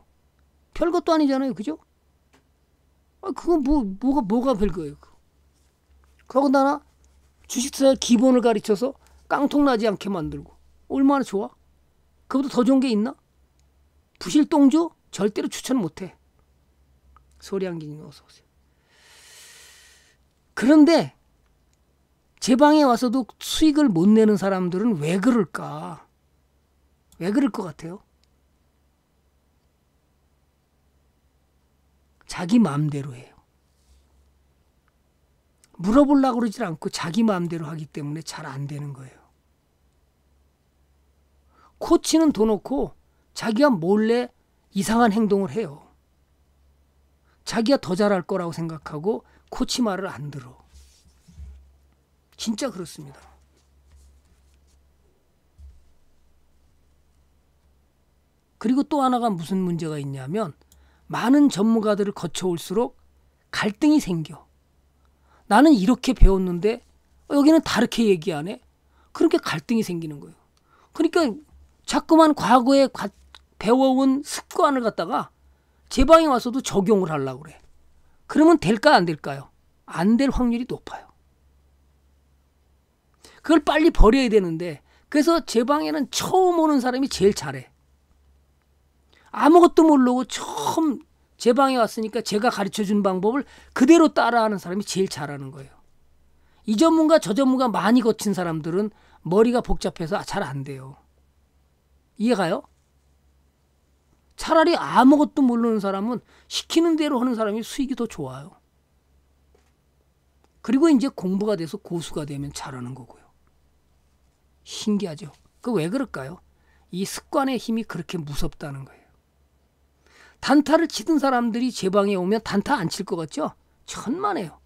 별것도 아니잖아요. 그죠? 아 그건 뭐 뭐가 뭐가 별거예요. 그러고나나 주식사의 기본을 가르쳐서 깡통 나지 않게 만들고 얼마나 좋아? 그것도더 좋은 게 있나? 부실동조 절대로 추천 못해. 소리한기님 어서 오세요. 그런데 제 방에 와서도 수익을 못 내는 사람들은 왜 그럴까? 왜 그럴 것 같아요? 자기 마음대로 해요. 물어보려고 그러질 않고 자기 마음대로 하기 때문에 잘 안 되는 거예요. 코치는 돈 놓고 자기가 몰래 이상한 행동을 해요. 자기가 더 잘할 거라고 생각하고 코치 말을 안 들어. 진짜 그렇습니다. 그리고 또 하나가 무슨 문제가 있냐면 많은 전문가들을 거쳐올수록 갈등이 생겨. 나는 이렇게 배웠는데 여기는 다르게 얘기하네. 그렇게 갈등이 생기는 거예요. 그러니까 자꾸만 과거에 가, 배워온 습관을 갖다가 제 방에 와서도 적용을 하려고 그래. 그러면 될까 안 될까요? 안 될 확률이 높아요. 그걸 빨리 버려야 되는데 그래서 제 방에는 처음 오는 사람이 제일 잘해. 아무것도 모르고 처음 제 방에 왔으니까 제가 가르쳐 준 방법을 그대로 따라하는 사람이 제일 잘하는 거예요. 이 전문가 저 전문가 많이 거친 사람들은 머리가 복잡해서 잘 안 돼요. 이해가요? 차라리 아무것도 모르는 사람은 시키는 대로 하는 사람이 수익이 더 좋아요. 그리고 이제 공부가 돼서 고수가 되면 잘하는 거고요. 신기하죠. 그 왜 그럴까요? 이 습관의 힘이 그렇게 무섭다는 거예요. 단타를 치던 사람들이 제 방에 오면 단타 안 칠 것 같죠? 천만에요.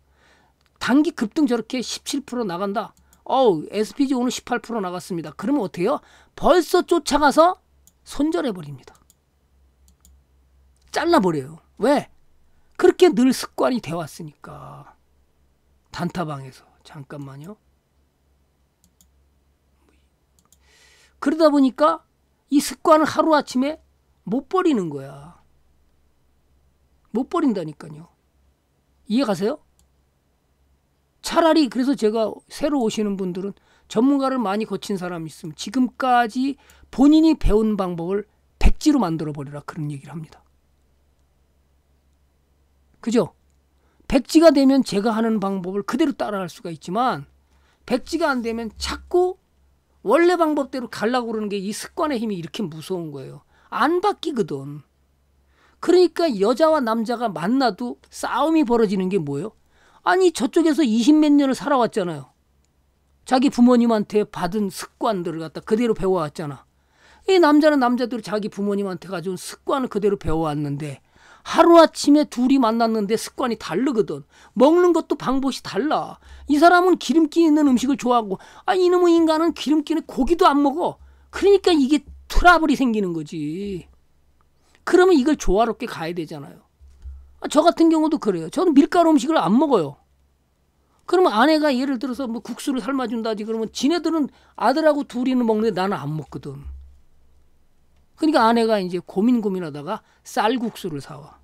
단기 급등 저렇게 17% 나간다. 어우 SPG 오늘 18% 나갔습니다. 그러면 어때요? 벌써 쫓아가서 손절해버립니다. 잘라버려요. 왜? 그렇게 늘 습관이 되어왔으니까. 단타방에서. 잠깐만요. 그러다 보니까 이 습관을 하루아침에 못 버리는 거야. 못 버린다니까요. 이해 가세요? 차라리 그래서 제가 새로 오시는 분들은 전문가를 많이 거친 사람이 있으면 지금까지 본인이 배운 방법을 백지로 만들어 버리라 그런 얘기를 합니다. 그죠? 백지가 되면 제가 하는 방법을 그대로 따라할 수가 있지만 백지가 안 되면 자꾸 원래 방법대로 갈라고 그러는 게 이 습관의 힘이 이렇게 무서운 거예요. 안 바뀌거든. 그러니까 여자와 남자가 만나도 싸움이 벌어지는 게 뭐예요? 아니 저쪽에서 20 몇 년을 살아왔잖아요. 자기 부모님한테 받은 습관들을 갖다 그대로 배워왔잖아. 이 남자는 남자들로 자기 부모님한테 가져온 습관을 그대로 배워왔는데 하루아침에 둘이 만났는데 습관이 다르거든. 먹는 것도 방법이 달라. 이 사람은 기름기 있는 음식을 좋아하고 아 이놈의 인간은 기름기 는 고기도 안 먹어. 그러니까 이게 트러블이 생기는 거지. 그러면 이걸 조화롭게 가야 되잖아요. 아, 저 같은 경우도 그래요. 저는 밀가루 음식을 안 먹어요. 그러면 아내가 예를 들어서 뭐 국수를 삶아준다지 그러면 지네들은 아들하고 둘이는 먹는데 나는 안 먹거든. 그러니까 아내가 이제 고민 고민하다가 쌀국수를 사와.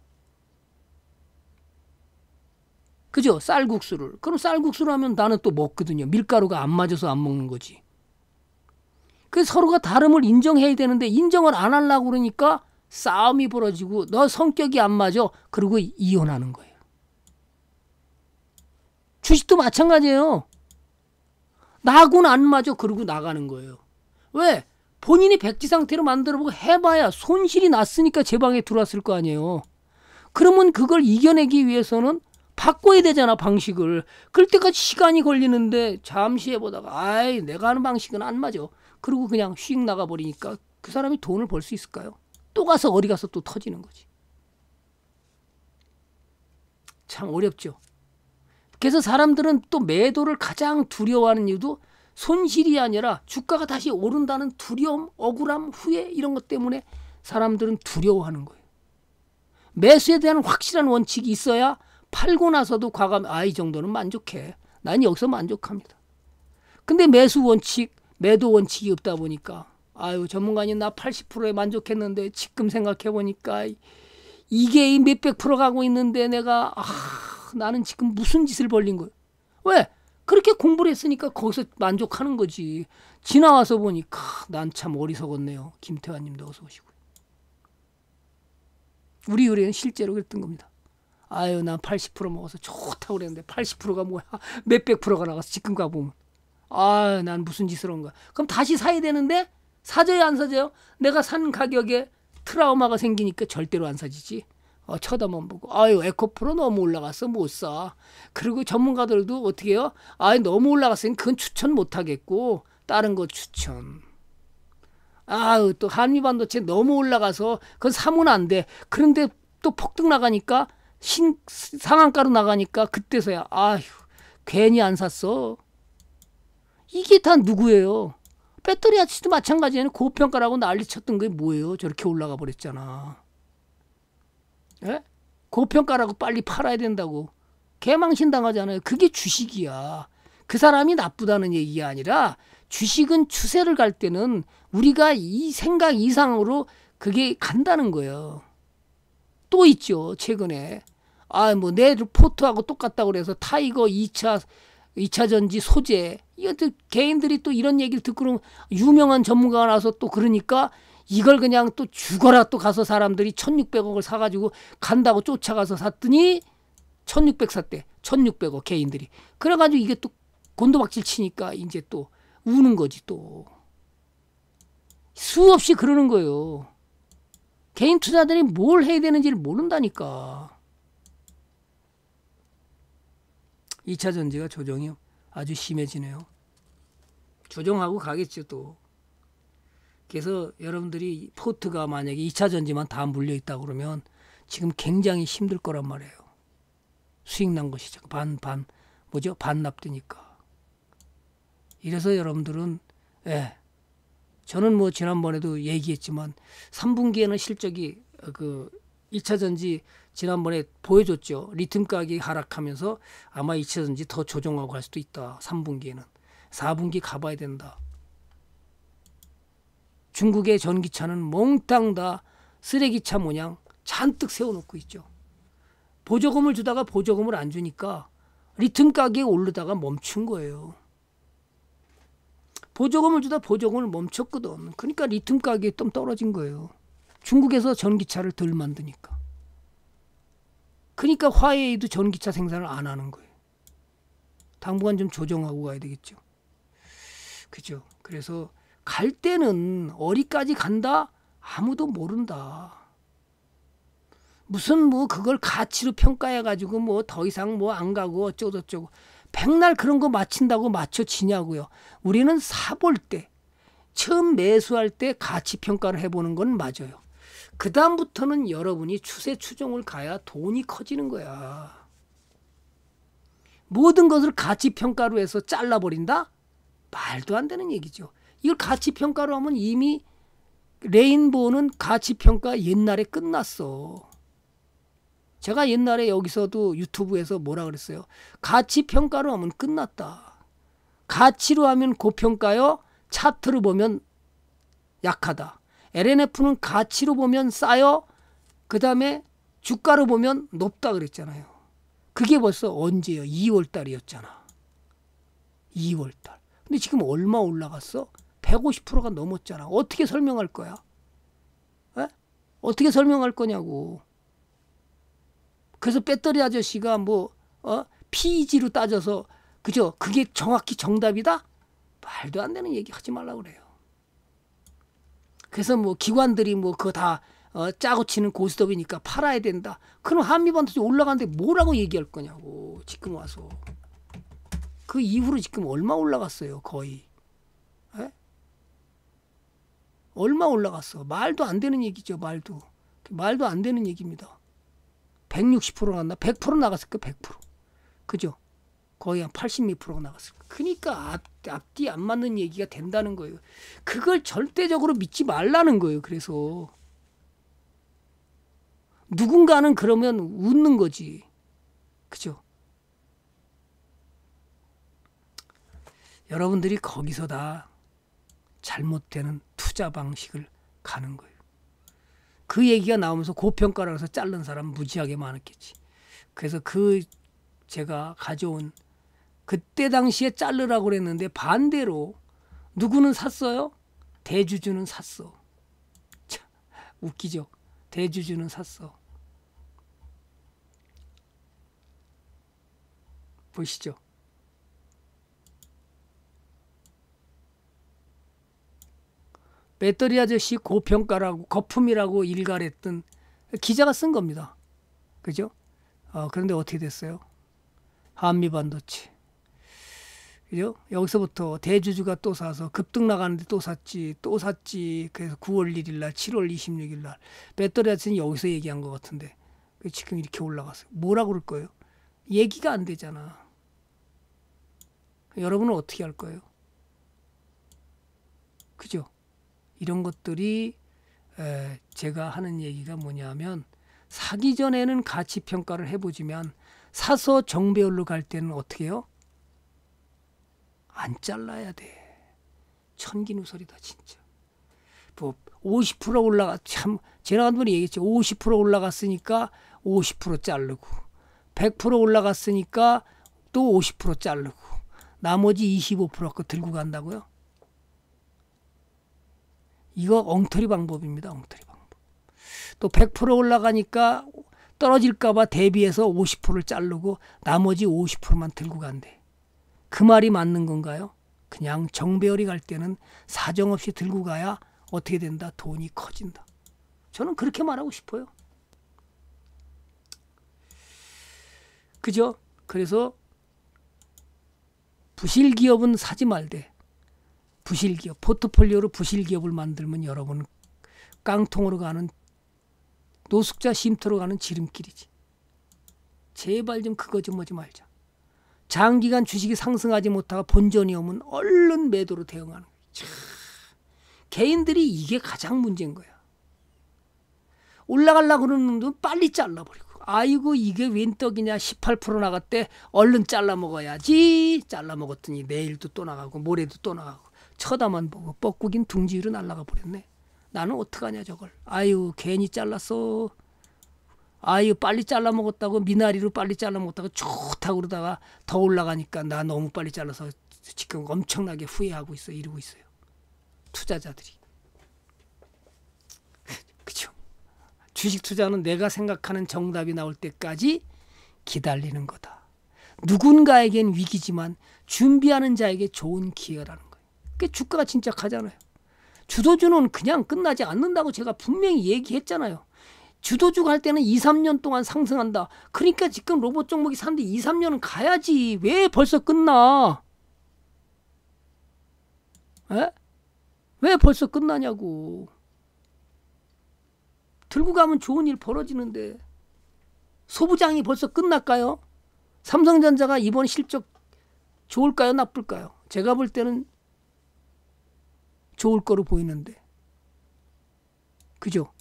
그죠? 쌀국수를. 그럼 쌀국수를 하면 나는 또 먹거든요. 밀가루가 안 맞아서 안 먹는 거지. 그 서로가 다름을 인정해야 되는데 인정을 안 하려고 그러니까 싸움이 벌어지고 너 성격이 안 맞아. 그리고 이혼하는 거예요. 주식도 마찬가지예요. 나하안 맞아. 그러고 나가는 거예요. 왜? 본인이 백지 상태로 만들어보고 해봐야 손실이 났으니까 제 방에 들어왔을 거 아니에요. 그러면 그걸 이겨내기 위해서는 바꿔야 되잖아 방식을. 그럴 때까지 시간이 걸리는데 잠시 해보다가 아이 내가 하는 방식은 안 맞아. 그리고 그냥 휙 나가버리니까 그 사람이 돈을 벌 수 있을까요? 또 가서 어디 가서 또 터지는 거지. 참 어렵죠. 그래서 사람들은 또 매도를 가장 두려워하는 이유도 손실이 아니라 주가가 다시 오른다는 두려움, 억울함, 후회 이런 것 때문에 사람들은 두려워하는 거예요. 매수에 대한 확실한 원칙이 있어야 팔고 나서도 과감 아이 정도는 만족해. 난 여기서 만족합니다. 근데 매수 원칙, 매도 원칙이 없다 보니까 아유 전문가님 나 80%에 만족했는데 지금 생각해 보니까 이게 몇백 프로 가고 있는데 내가 아 나는 지금 무슨 짓을 벌린 거예요. 왜? 그렇게 공부를 했으니까 거기서 만족하는 거지. 지나와서 보니까 난참 어리석었네요. 김태환 님도 어서 오시고. 우리 요리는 실제로 그랬던 겁니다. 아유 난 80% 먹어서 좋다고 그랬는데 80%가 뭐야. 몇백 프로가 나가서 지금 가보면. 아유 난 무슨 짓을 한가. 그럼 다시 사야 되는데 사줘야안사줘요 내가 산 가격에 트라우마가 생기니까 절대로 안 사지지. 어, 쳐다만 보고 아유 에코프로 너무 올라가서못 사. 그리고 전문가들도 어떻게 해요? 아유 너무 올라갔으니 그건 추천 못하겠고 다른 거 추천. 아유 또 한미반도체 너무 올라가서 그건 사면 안 돼. 그런데 또 폭등 나가니까 신, 상한가로 나가니까 그때서야 아휴 괜히 안 샀어. 이게 다 누구예요? 배터리 아치도 마찬가지예요 고평가라고 난리 쳤던 게 뭐예요? 저렇게 올라가 버렸잖아. 예? 고평가라고 빨리 팔아야 된다고 개망신 당하잖아요. 그게 주식이야. 그 사람이 나쁘다는 얘기가 아니라 주식은 추세를 갈 때는 우리가 이 생각 이상으로 그게 간다는 거예요. 또 있죠. 최근에 아 뭐내 포트하고 똑같다고 그래서 타이거 2차 2차 전지 소재 이것도 개인들이 또 이런 얘기를 듣고 그러면 유명한 전문가가 나서 또 그러니까 이걸 그냥 또 죽어라 또 가서 사람들이 1600억을 사가지고 간다고 쫓아가서 샀더니 1600 샀대. 1600억 개인들이. 그래가지고 이게 또 곤도박질 치니까 이제 또 우는 거지 또. 수없이 그러는 거예요. 개인 투자들이 뭘 해야 되는지를 모른다니까. 2차 전지가 조정이 아주 심해지네요. 조정하고 가겠죠 또. 그래서 여러분들이 포트가 만약에 2차 전지만 다 물려 있다 그러면 지금 굉장히 힘들 거란 말이에요. 수익 난 것이죠. 반, 반, 뭐죠? 반납되니까. 이래서 여러분들은, 예. 저는 뭐 지난번에도 얘기했지만 3분기에는 실적이 어, 그 2차 전지 지난번에 보여줬죠. 리튬 가격이 하락하면서 아마 2차 전지 더 조정하고 할 수도 있다. 3분기에는. 4분기 가봐야 된다. 중국의 전기차는 몽땅 다 쓰레기차 모양 잔뜩 세워놓고 있죠. 보조금을 주다가 보조금을 안 주니까 리튬 가격이 오르다가 멈춘 거예요. 보조금을 주다 보조금을 멈췄거든. 그러니까 리튬 가격이 좀 떨어진 거예요. 중국에서 전기차를 덜 만드니까. 그러니까 화웨이도 전기차 생산을 안 하는 거예요. 당분간 좀 조정하고 가야 되겠죠. 그죠. 그래서 갈 때는 어디까지 간다? 아무도 모른다. 무슨 뭐 그걸 가치로 평가해 가지고 뭐 더 이상 뭐 안 가고 어쩌고 저쩌고 백날 그런 거 맞힌다고 맞춰지냐고요. 우리는 사볼 때 처음 매수할 때 가치 평가를 해보는 건 맞아요. 그 다음부터는 여러분이 추세 추종을 가야 돈이 커지는 거야. 모든 것을 가치 평가로 해서 잘라버린다? 말도 안 되는 얘기죠. 이걸 가치 평가로 하면 이미 레인보우는 가치 평가 옛날에 끝났어. 제가 옛날에 여기서도 유튜브에서 뭐라 그랬어요? 가치 평가로 하면 끝났다. 가치로 하면 고평가요. 차트로 보면 약하다. LNF는 가치로 보면 싸요. 그 다음에 주가로 보면 높다 그랬잖아요. 그게 벌써 언제요? 2월 달이었잖아. 2월 달. 근데 지금 얼마 올라갔어? 150%가 넘었잖아. 어떻게 설명할 거야? 에? 어떻게 설명할 거냐고. 그래서 배터리 아저씨가 뭐 어? PEG로 따져서 그죠? 그게 정확히 정답이다? 말도 안 되는 얘기 하지 말라 그래요. 그래서 뭐 기관들이 뭐 그거 다 어, 짜고 치는 고스톱이니까 팔아야 된다. 그럼 한미반도체 올라가는데 뭐라고 얘기할 거냐고 지금 와서. 그 이후로 지금 얼마 올라갔어요 거의. 얼마 올라갔어? 말도 안 되는 얘기죠, 말도. 말도 안 되는 얘기입니다. 160% 나갔나? 100% 나갔을 거 100%. 그죠? 거의 한 8 0 나갔을 거그니까 앞, 앞뒤 안 맞는 얘기가 된다는 거예요. 그걸 절대적으로 믿지 말라는 거예요. 그래서 누군가는 그러면 웃는 거지. 그죠? 여러분들이 거기서 다 잘못되는 투자 방식을 가는 거예요. 그 얘기가 나오면서 고평가라 해서 자른 사람 무지하게 많았겠지. 그래서 그 제가 가져온 그때 당시에 자르라고 그랬는데 반대로 누구는 샀어요? 대주주는 샀어. 참 웃기죠. 대주주는 샀어. 보시죠. 배터리 아저씨 고평가라고 거품이라고 일갈했던 기자가 쓴 겁니다. 그죠? 어, 그런데 어떻게 됐어요? 한미 반도체. 그죠? 여기서부터 대주주가 또 사서 급등 나가는데 또 샀지, 또 샀지. 그래서 9월 1일 날, 7월 26일 날 배터리 아저씨는 여기서 얘기한 것 같은데 그 지금 이렇게 올라갔어요. 뭐라 그럴 거예요? 얘기가 안 되잖아. 여러분은 어떻게 할 거예요? 그죠? 이런 것들이 에, 제가 하는 얘기가 뭐냐면 사기 전에는 가치 평가를 해보지만 사서 정배열로 갈 때는 어떻게 해요? 안 잘라야 돼. 천기누설이다 진짜. 뭐 50% 올라가 참 지난번에 얘기했죠. 50% 올라갔으니까 50% 자르고 100% 올라갔으니까 또 50% 자르고 나머지 25%그 들고 간다고요? 이거 엉터리 방법입니다. 엉터리 방법. 또 100% 올라가니까 떨어질까봐 대비해서 50%를 자르고 나머지 50%만 들고 간대. 그 말이 맞는 건가요? 그냥 정배열이 갈 때는 사정없이 들고 가야 어떻게 된다? 돈이 커진다. 저는 그렇게 말하고 싶어요. 그죠? 그래서 부실 기업은 사지 말되 부실기업, 포트폴리오로 부실기업을 만들면 여러분 깡통으로 가는 노숙자 쉼터로 가는 지름길이지. 제발 좀 그거 좀 하지 말자. 장기간 주식이 상승하지 못하고 본전이 오면 얼른 매도로 대응하는 거야. 참, 개인들이 이게 가장 문제인 거야. 올라가려고 그러는 놈도 빨리 잘라버리고 아이고 이게 웬 떡이냐 18% 나갔대 얼른 잘라 먹어야지 잘라 먹었더니 내일도 또 나가고 모레도 또 나가고 쳐다만 보고 뻐꾸긴 둥지 위로 날아가 버렸네. 나는 어떡하냐 저걸. 아유 괜히 잘랐어. 아유 빨리 잘라 먹었다고 미나리로 빨리 잘라 먹었다고 좋다 그러다가 더 올라가니까 나 너무 빨리 잘라서 지금 엄청나게 후회하고 있어 이러고 있어요. 투자자들이. 그죠. 주식 투자는 내가 생각하는 정답이 나올 때까지 기다리는 거다. 누군가에겐 위기지만 준비하는 자에게 좋은 기회라는 거다. 그 주가가 진짜 가잖아요. 주도주는 그냥 끝나지 않는다고 제가 분명히 얘기했잖아요. 주도주 갈 때는 2, 3년 동안 상승한다. 그러니까 지금 로봇 종목이 산데 2, 3년은 가야지. 왜 벌써 끝나? 에? 왜 벌써 끝나냐고. 들고 가면 좋은 일 벌어지는데 소부장이 벌써 끝날까요? 삼성전자가 이번 실적 좋을까요? 나쁠까요? 제가 볼 때는 좋을 거로 보이는데. 그죠?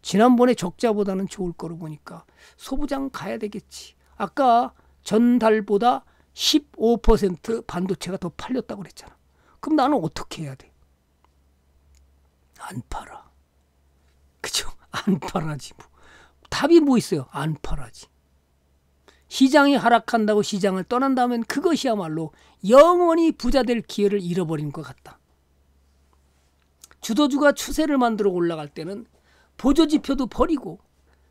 지난번에 적자보다는 좋을 거로 보니까 소부장 가야 되겠지. 아까 전달보다 15% 반도체가 더 팔렸다고 그랬잖아. 그럼 나는 어떻게 해야 돼? 안 팔아. 그죠? 안 팔아지 뭐. 답이 뭐 있어요? 안 팔아지. 시장이 하락한다고 시장을 떠난다면 그것이야말로 영원히 부자 될 기회를 잃어버린 것 같다. 주도주가 추세를 만들어 올라갈 때는 보조지표도 버리고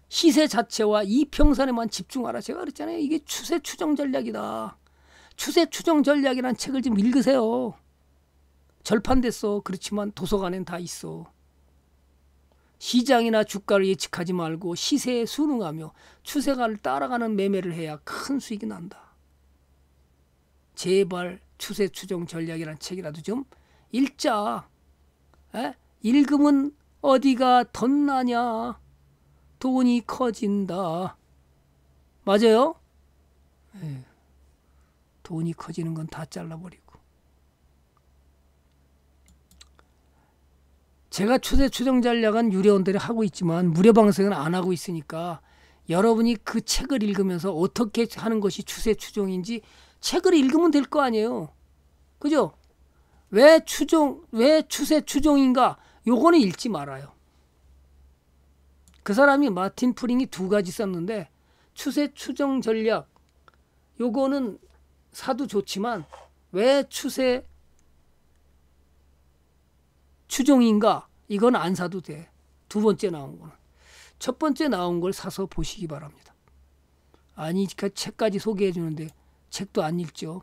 시세 자체와 이평선에만 집중하라. 제가 그랬잖아요. 이게 추세 추정 전략이다. 추세 추정 전략이라는 책을 좀 읽으세요. 절판됐어. 그렇지만 도서관엔 다 있어. 시장이나 주가를 예측하지 말고 시세에 순응하며 추세가를 따라가는 매매를 해야 큰 수익이 난다. 제발 추세 추정 전략이라는 책이라도 좀 읽자. 에? 읽음은 어디가 덧나냐? 돈이 커진다. 맞아요? 에. 예. 돈이 커지는 건 다 잘라버리고. 제가 초대 추정 전략은 유례원들이 하고 있지만 무료 방송은 안 하고 있으니까 여러분이 그 책을 읽으면서 어떻게 하는 것이 추세 추종인지 책을 읽으면 될 거 아니에요. 그죠? 왜 추종, 왜 추세 추종인가? 요거는 읽지 말아요. 그 사람이 마틴 프링이 두 가지 썼는데 추세 추종 전략 요거는 사도 좋지만 왜 추세 추종인가? 이건 안 사도 돼. 두 번째 나온 거는. 첫 번째 나온 걸 사서 보시기 바랍니다. 아니, 그 책까지 소개해 주는데 책도 안 읽죠.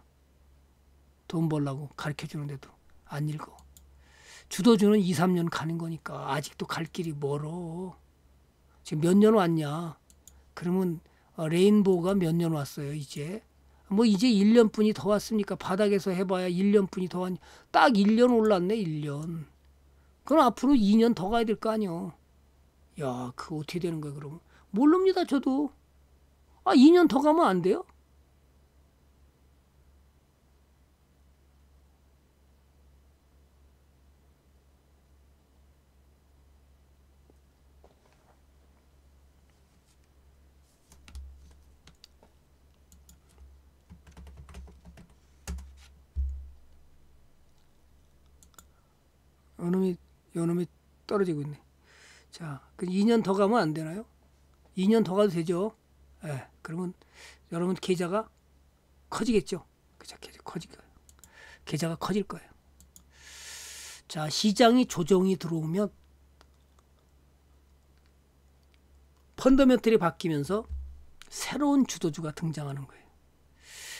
돈 벌라고 가르쳐 주는데도. 안 읽어. 주도주는 2, 3년 가는 거니까 아직도 갈 길이 멀어. 지금 몇 년 왔냐? 그러면 어, 레인보우가 몇 년 왔어요, 이제? 뭐 이제 1년뿐이 더 왔으니까 바닥에서 해봐야 1년뿐이 더 왔냐? 딱 1년 올랐네, 1년. 그럼 앞으로 2년 더 가야 될 거 아니요. 야, 그거 어떻게 되는 거야, 그럼면 모릅니다, 저도. 아, 2년 더 가면 안 돼요? 요놈이 요놈이 떨어지고 있네. 자, 그 2년 더 가면 안 되나요? 2년 더 가도 되죠. 예. 그러면 여러분 계좌가 커지겠죠. 그죠? 계좌 커질 거예요. 계좌가 커질 거예요. 자, 시장이 조정이 들어오면 펀더멘털이 바뀌면서 새로운 주도주가 등장하는 거예요.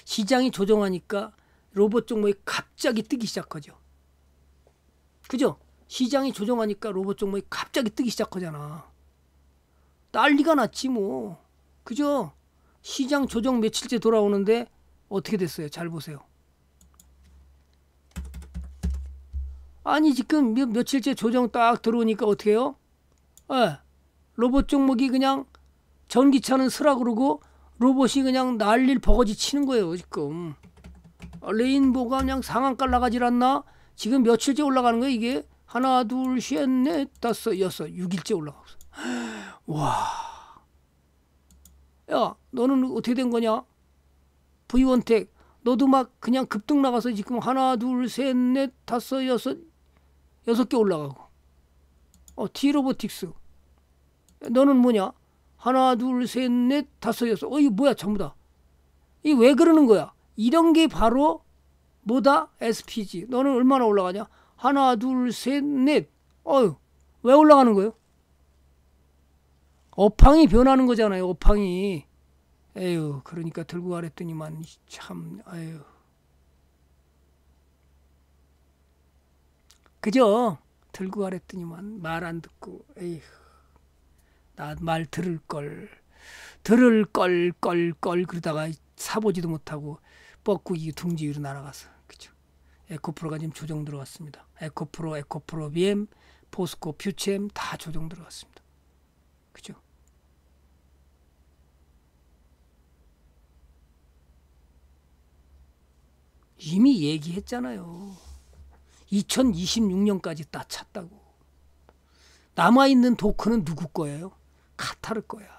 시장이 조정하니까 로봇 종목이 갑자기 뜨기 시작하죠. 그죠? 시장이 조정하니까 로봇 종목이 갑자기 뜨기 시작하잖아. 난리가 났지 뭐. 그죠? 시장 조정 며칠째 돌아오는데 어떻게 됐어요? 잘 보세요. 아니 지금 며, 며칠째 조정 딱 들어오니까 어떻게 해요? 에, 예. 로봇 종목이 그냥 전기차는 쓰라 그러고 로봇이 그냥 난리를 버거지 치는 거예요 지금. 레인보가 그냥 상한깔라가질 않나? 지금 며칠째 올라가는 거야 이게? 하나 둘셋넷 다섯 여섯 육일째 올라가고 와. 야 너는 어떻게 된 거냐? V원택 너도 막 그냥 급등 나가서 지금 하나 둘셋넷 다섯 여섯 여섯 개 올라가고 어 T로보틱스 너는 뭐냐? 하나 둘셋넷 다섯 여섯 어 이게 뭐야 전부 다이 왜 그러는 거야? 이런 게 바로 뭐다? SPG. 너는 얼마나 올라가냐? 하나, 둘, 셋, 넷. 어휴, 왜 올라가는 거예요? 어황이 변하는 거잖아요, 어황이 에휴, 그러니까 들고 가랬더니만 참, 에휴. 그죠? 들고 가랬더니만 말 안 듣고, 에휴. 나 말 들을 걸. 들을 걸, 걸, 걸. 그러다가 사보지도 못하고 뻐꾸기 둥지 위로 날아가서. 에코프로가 지금 조정 들어왔습니다. 에코프로, 에코프로 BM, 포스코, 퓨치엠 다 조정 들어왔습니다. 그죠? 이미 얘기했잖아요. 2026년까지 다 찼다고. 남아있는 토크는 누구 거예요? 카타르 거야.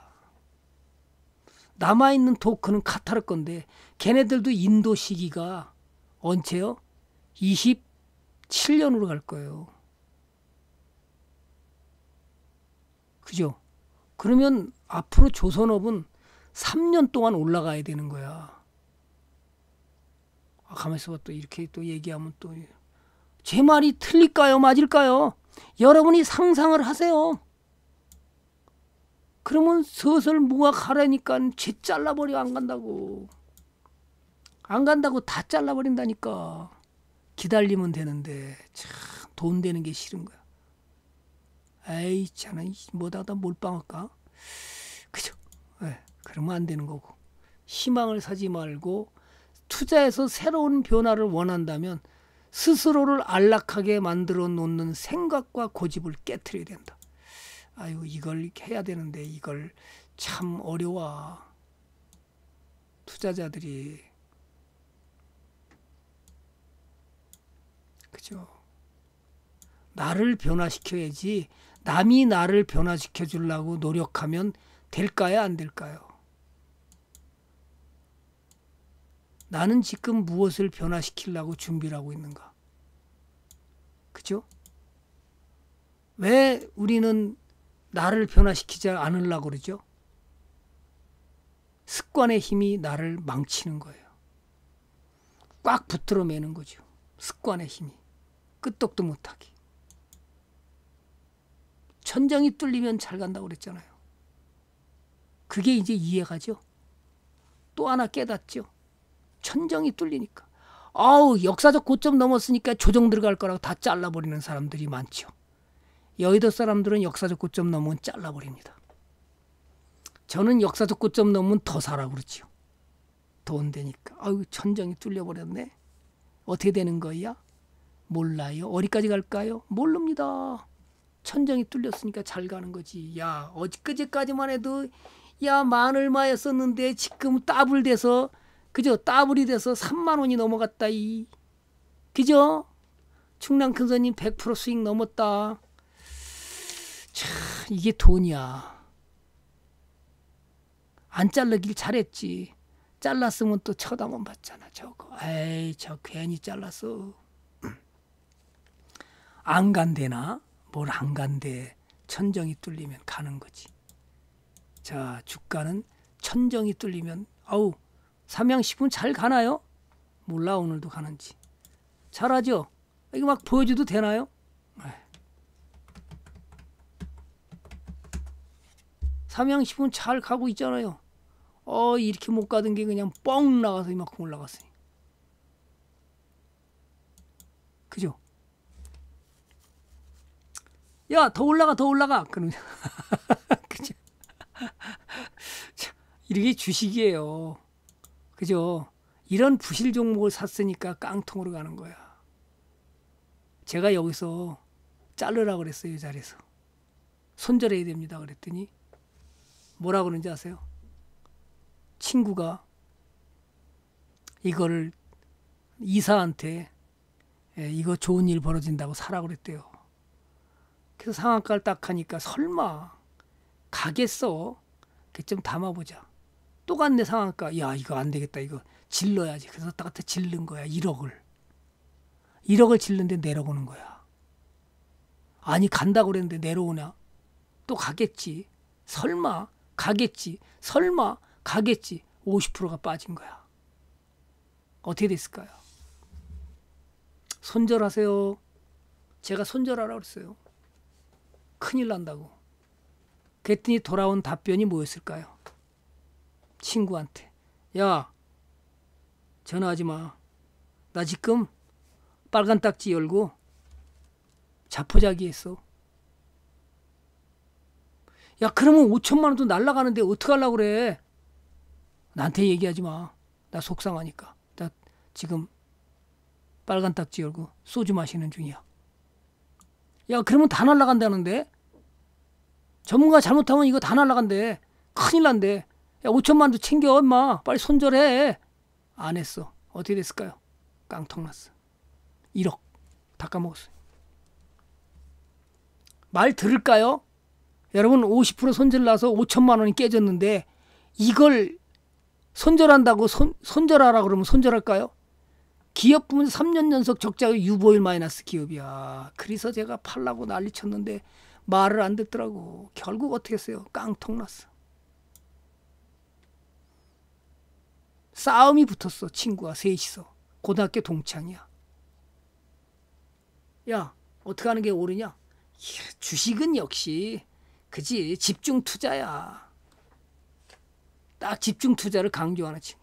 남아있는 토크는 카타르 건데 걔네들도 인도 시기가 언제요? 27년으로 갈 거예요. 그죠? 그러면 앞으로 조선업은 3년 동안 올라가야 되는 거야. 아, 가만 있어봐. 또 이렇게 또 얘기하면 또. 제 말이 틀릴까요? 맞을까요? 여러분이 상상을 하세요. 그러면 서슬 무학하라니까 쟤 잘라버려 안 간다고. 안 간다고 다 잘라버린다니까. 기다리면 되는데 참 돈 되는 게 싫은 거야. 에이 참아 뭐다다 몰빵할까? 그죠? 네, 그러면 안 되는 거고 희망을 사지 말고 투자해서 새로운 변화를 원한다면 스스로를 안락하게 만들어 놓는 생각과 고집을 깨뜨려야 된다. 아유 이걸 해야 되는데 이걸 참 어려워. 투자자들이 그죠? 나를 변화시켜야지 남이 나를 변화시켜 주려고 노력하면 될까요? 안 될까요? 나는 지금 무엇을 변화시키려고 준비를 하고 있는가? 그죠? 왜 우리는 나를 변화시키지 않으려고 그러죠? 습관의 힘이 나를 망치는 거예요. 꽉 붙들어 매는 거죠. 습관의 힘이. 끄떡도 못하기. 천장이 뚫리면 잘 간다고 그랬잖아요. 그게 이제 이해가죠. 또 하나 깨닫죠. 천장이 뚫리니까. 아우 역사적 고점 넘었으니까 조정 들어갈 거라고 다 잘라버리는 사람들이 많죠. 여의도 사람들은 역사적 고점 넘으면 잘라버립니다. 저는 역사적 고점 넘으면 더사라 그러지요. 돈되니까 아유 천장이 뚫려버렸네. 어떻게 되는 거야? 몰라요. 어디까지 갈까요? 모릅니다. 천장이 뚫렸으니까 잘 가는 거지. 야, 어제까지만 해도 야, 만 얼마였었는데 지금 따블 돼서 그죠? 따블이 돼서 3만 원이 넘어갔다 이. 그죠? 충남 큰손님 100% 수익 넘었다. 참 이게 돈이야. 안 잘르길 잘했지. 잘랐으면 또 쳐다만 봤잖아 저거. 에이 저 괜히 잘랐어. 안 간대나 뭘 안 간대 천정이 뚫리면 가는 거지. 자 주가는 천정이 뚫리면 아우 삼양식품 잘 가나요? 몰라 오늘도 가는지 잘하죠. 이거 막 보여줘도 되나요? 네. 삼양식품 잘 가고 있잖아요. 어 이렇게 못 가던 게 그냥 뻥 나가서 이만큼 올라갔으니 그죠? 야, 더 올라가, 더 올라가. 그러면. 그죠? 이게 주식이에요. 그죠? 이런 부실 종목을 샀으니까 깡통으로 가는 거야. 제가 여기서 자르라 그랬어요, 이 자리에서. 손절해야 됩니다. 그랬더니 뭐라 그러는지 아세요? 친구가 이거를 이사한테 예, 이거 좋은 일 벌어진다고 사라 그랬대요. 그래서 상한가를 딱 하니까 설마 가겠어? 그 좀 담아보자. 또 갔네 상한가. 야 이거 안 되겠다. 이거 질러야지. 그래서 딱 갖다 질른 거야. 1억을. 1억을 질른데 내려오는 거야. 아니 간다고 그랬는데 내려오냐? 또 가겠지. 설마 가겠지. 설마 가겠지. 50%가 빠진 거야. 어떻게 됐을까요? 손절하세요. 제가 손절하라고 그랬어요. 큰일 난다고. 그랬더니 돌아온 답변이 뭐였을까요? 친구한테. 야, 전화하지 마. 나 지금 빨간 딱지 열고 자포자기 했어. 야, 그러면 5천만 원도 날라가는데 어떡하려고 그래? 나한테 얘기하지 마. 나 속상하니까. 나 지금 빨간 딱지 열고 소주 마시는 중이야. 야 그러면 다 날라간다는데 전문가 잘못하면 이거 다 날라간대 큰일 난대 야 5천만도 챙겨 엄마 빨리 손절해 안 했어 어떻게 됐을까요 깡통 났어 1억 다 까먹었어요 말 들을까요 여러분 50% 손절 나서 5천만 원이 깨졌는데 이걸 손절한다고 손, 손절하라 그러면 손절할까요 기업 부문 3년 연속 적자가 유보일 마이너스 기업이야. 그래서 제가 팔라고 난리 쳤는데 말을 안 듣더라고. 결국 어떻게 했어요? 깡통 났어. 싸움이 붙었어. 친구가 셋이서. 고등학교 동창이야. 야, 어떻게 하는 게 옳으냐? 주식은 역시 그지 집중 투자야. 딱 집중 투자를 강조하는 친구.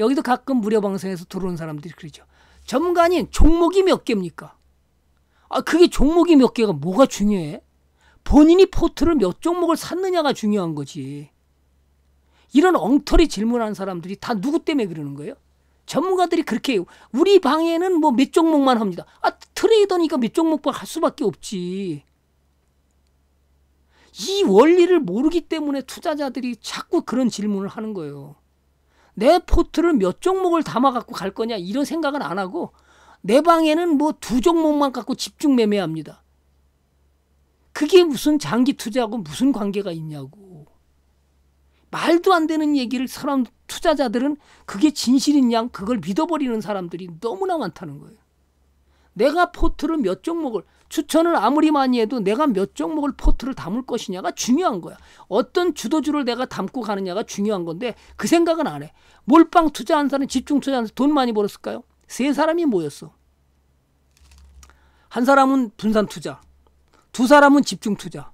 여기도 가끔 무료 방송에서 들어오는 사람들이 그러죠. 전문가 아닌 종목이 몇 개입니까? 아, 그게 종목이 몇 개가 뭐가 중요해? 본인이 포트를 몇 종목을 샀느냐가 중요한 거지. 이런 엉터리 질문한 사람들이 다 누구 때문에 그러는 거예요? 전문가들이 그렇게 해요. 우리 방에는 뭐 몇 종목만 합니다. 아, 트레이더니까 몇 종목만 할 수밖에 없지. 이 원리를 모르기 때문에 투자자들이 자꾸 그런 질문을 하는 거예요. 내 포트를 몇 종목을 담아 갖고 갈 거냐 이런 생각은 안 하고 내 방에는 뭐 두 종목만 갖고 집중 매매합니다. 그게 무슨 장기 투자하고 무슨 관계가 있냐고. 말도 안 되는 얘기를 사람 투자자들은 그게 진실인 양 그걸 믿어버리는 사람들이 너무나 많다는 거예요. 내가 포트를 몇 종목을 추천을 아무리 많이 해도 내가 몇 종목을 포트를 담을 것이냐가 중요한 거야. 어떤 주도주를 내가 담고 가느냐가 중요한 건데 그 생각은 안 해. 몰빵 투자한 사람, 집중 투자한 사람 돈 많이 벌었을까요? 세 사람이 모였어. 한 사람은 분산 투자, 두 사람은 집중 투자,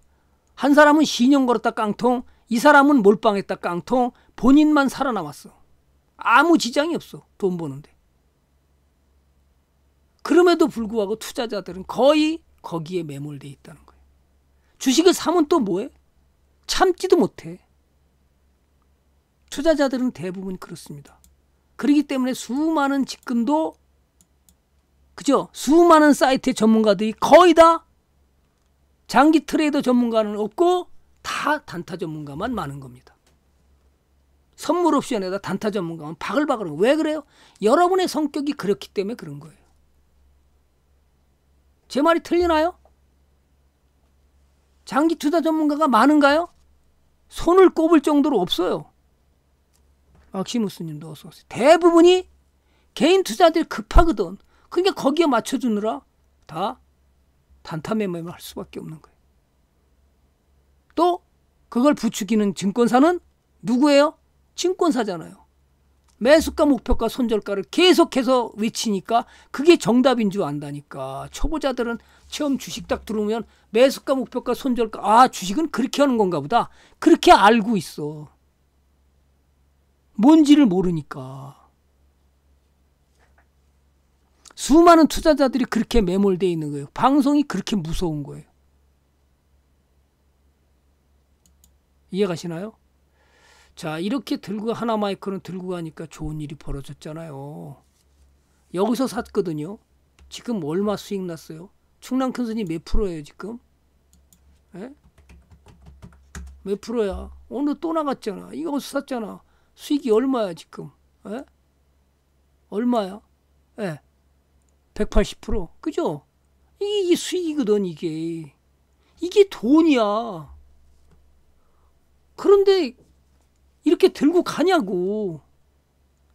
한 사람은 신용 걸었다 깡통, 이 사람은 몰빵했다 깡통, 본인만 살아남았어. 아무 지장이 없어. 돈 버는데. 그럼에도 불구하고 투자자들은 거의 거기에 매몰돼 있다는 거예요. 주식을 사면 또 뭐해? 참지도 못해. 투자자들은 대부분 그렇습니다. 그러기 때문에 수많은 직금도 그죠? 수많은 사이트의 전문가들이 거의 다 장기 트레이더 전문가는 없고 다 단타 전문가만 많은 겁니다. 선물 옵션에다 단타 전문가만 바글바글 왜 그래요? 여러분의 성격이 그렇기 때문에 그런 거예요. 제 말이 틀리나요? 장기 투자 전문가가 많은가요? 손을 꼽을 정도로 없어요. 막시무스님도 어서 오세요. 대부분이 개인 투자들 급하거든. 그러니까 거기에 맞춰주느라 다 단타 매매만 할 수밖에 없는 거예요. 또 그걸 부추기는 증권사는 누구예요? 증권사잖아요. 매수가 목표가 손절가를 계속해서 외치니까 그게 정답인 줄 안다니까 초보자들은 처음 주식 딱 들어오면 매수가 목표가 손절가 아 주식은 그렇게 하는 건가 보다 그렇게 알고 있어 뭔지를 모르니까 수많은 투자자들이 그렇게 매몰돼 있는 거예요 방송이 그렇게 무서운 거예요 이해 가시나요? 자, 이렇게 들고 하나 마이크는 들고 가니까 좋은 일이 벌어졌잖아요. 여기서 샀거든요. 지금 얼마 수익 났어요? 충남 큰손이 몇 프로예요, 지금? 에? 예? 몇 프로야? 오늘 또 나갔잖아. 이거 샀잖아. 수익이 얼마야, 지금? 에? 예? 얼마야? 예. 180%. 그죠? 이게, 이게 수익이거든, 이게. 이게 돈이야. 그런데 이렇게 들고 가냐고.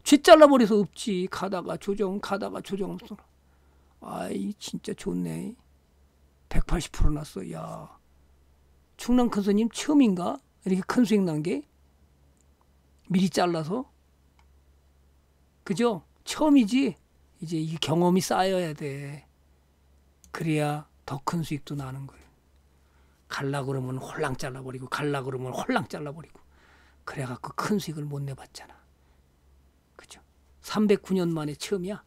죄 잘라버려서 없지. 가다가 조정, 가다가 조정 없어. 아이, 진짜 좋네. 180% 났어. 야. 충남 큰손님 처음인가? 이렇게 큰 수익 난 게? 미리 잘라서? 그죠? 처음이지? 이제 이 경험이 쌓여야 돼. 그래야 더 큰 수익도 나는 거예요. 갈라 그러면 홀랑 잘라버리고, 갈라 그러면 홀랑 잘라버리고. 그래갖고 큰 수익을 못 내봤잖아. 그죠? 309년 만에 처음이야.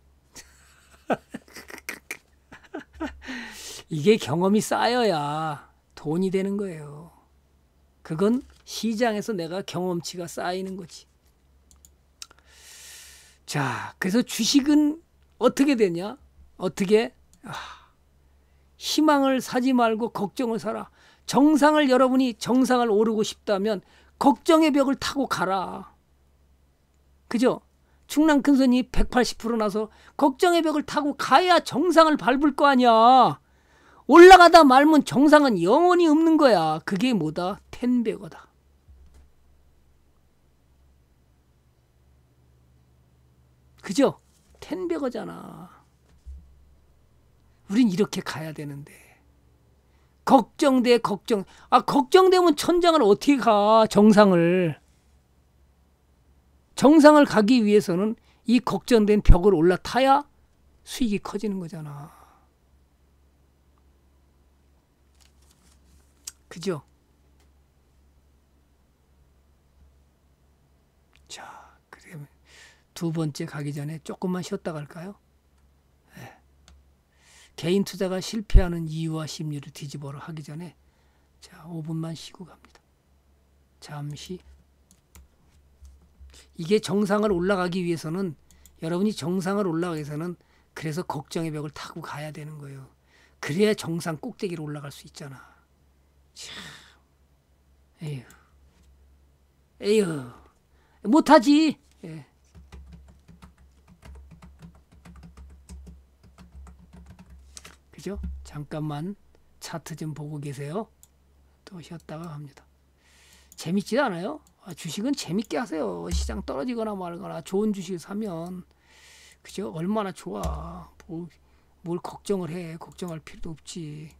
이게 경험이 쌓여야 돈이 되는 거예요. 그건 시장에서 내가 경험치가 쌓이는 거지. 자, 그래서 주식은 어떻게 되냐? 어떻게? 아, 희망을 사지 말고 걱정을 사라. 정상을 여러분이 정상을 오르고 싶다면 걱정의 벽을 타고 가라. 그죠? 충남 근손이180% 나서 걱정의 벽을 타고 가야 정상을 밟을 거 아니야. 올라가다 말면 정상은 영원히 없는 거야. 그게 뭐다? 텐베거다. 그죠? 텐베거잖아. 우린 이렇게 가야 되는데. 걱정돼 걱정. 아 걱정되면 천장을 어떻게 가 정상을. 정상을 가기 위해서는 이 걱정된 벽을 올라타야 수익이 커지는 거잖아. 그죠? 자, 그러면 두 번째 가기 전에 조금만 쉬었다 갈까요? 개인 투자가 실패하는 이유와 심리를 뒤집어라 하기 전에 자 5분만 쉬고 갑니다. 잠시 이게 정상을 올라가기 위해서는 여러분이 정상을 올라가기 위해서는 그래서 걱정의 벽을 타고 가야 되는 거예요. 그래야 정상 꼭대기로 올라갈 수 있잖아. 참. 에휴. 에휴. 못하지. 예. 그죠? 잠깐만 차트 좀 보고 계세요. 또 쉬었다가 갑니다. 재밌지 않아요? 아, 주식은 재밌게 하세요. 시장 떨어지거나 말거나 좋은 주식 사면 그죠? 얼마나 좋아. 뭐, 뭘 걱정을 해. 걱정할 필요도 없지.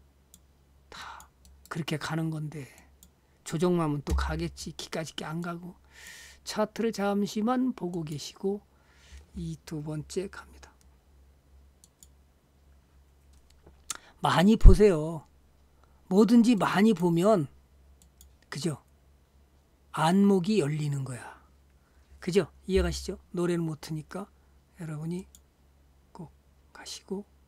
다 그렇게 가는 건데 조정하면 또 가겠지. 기까지 안 가고 차트를 잠시만 보고 계시고 이 두 번째 갑니다. 많이 보세요. 뭐든지 많이 보면 그죠? 안목이 열리는 거야. 그죠? 이해가시죠? 노래를 못 트니까 여러분이 꼭 가시고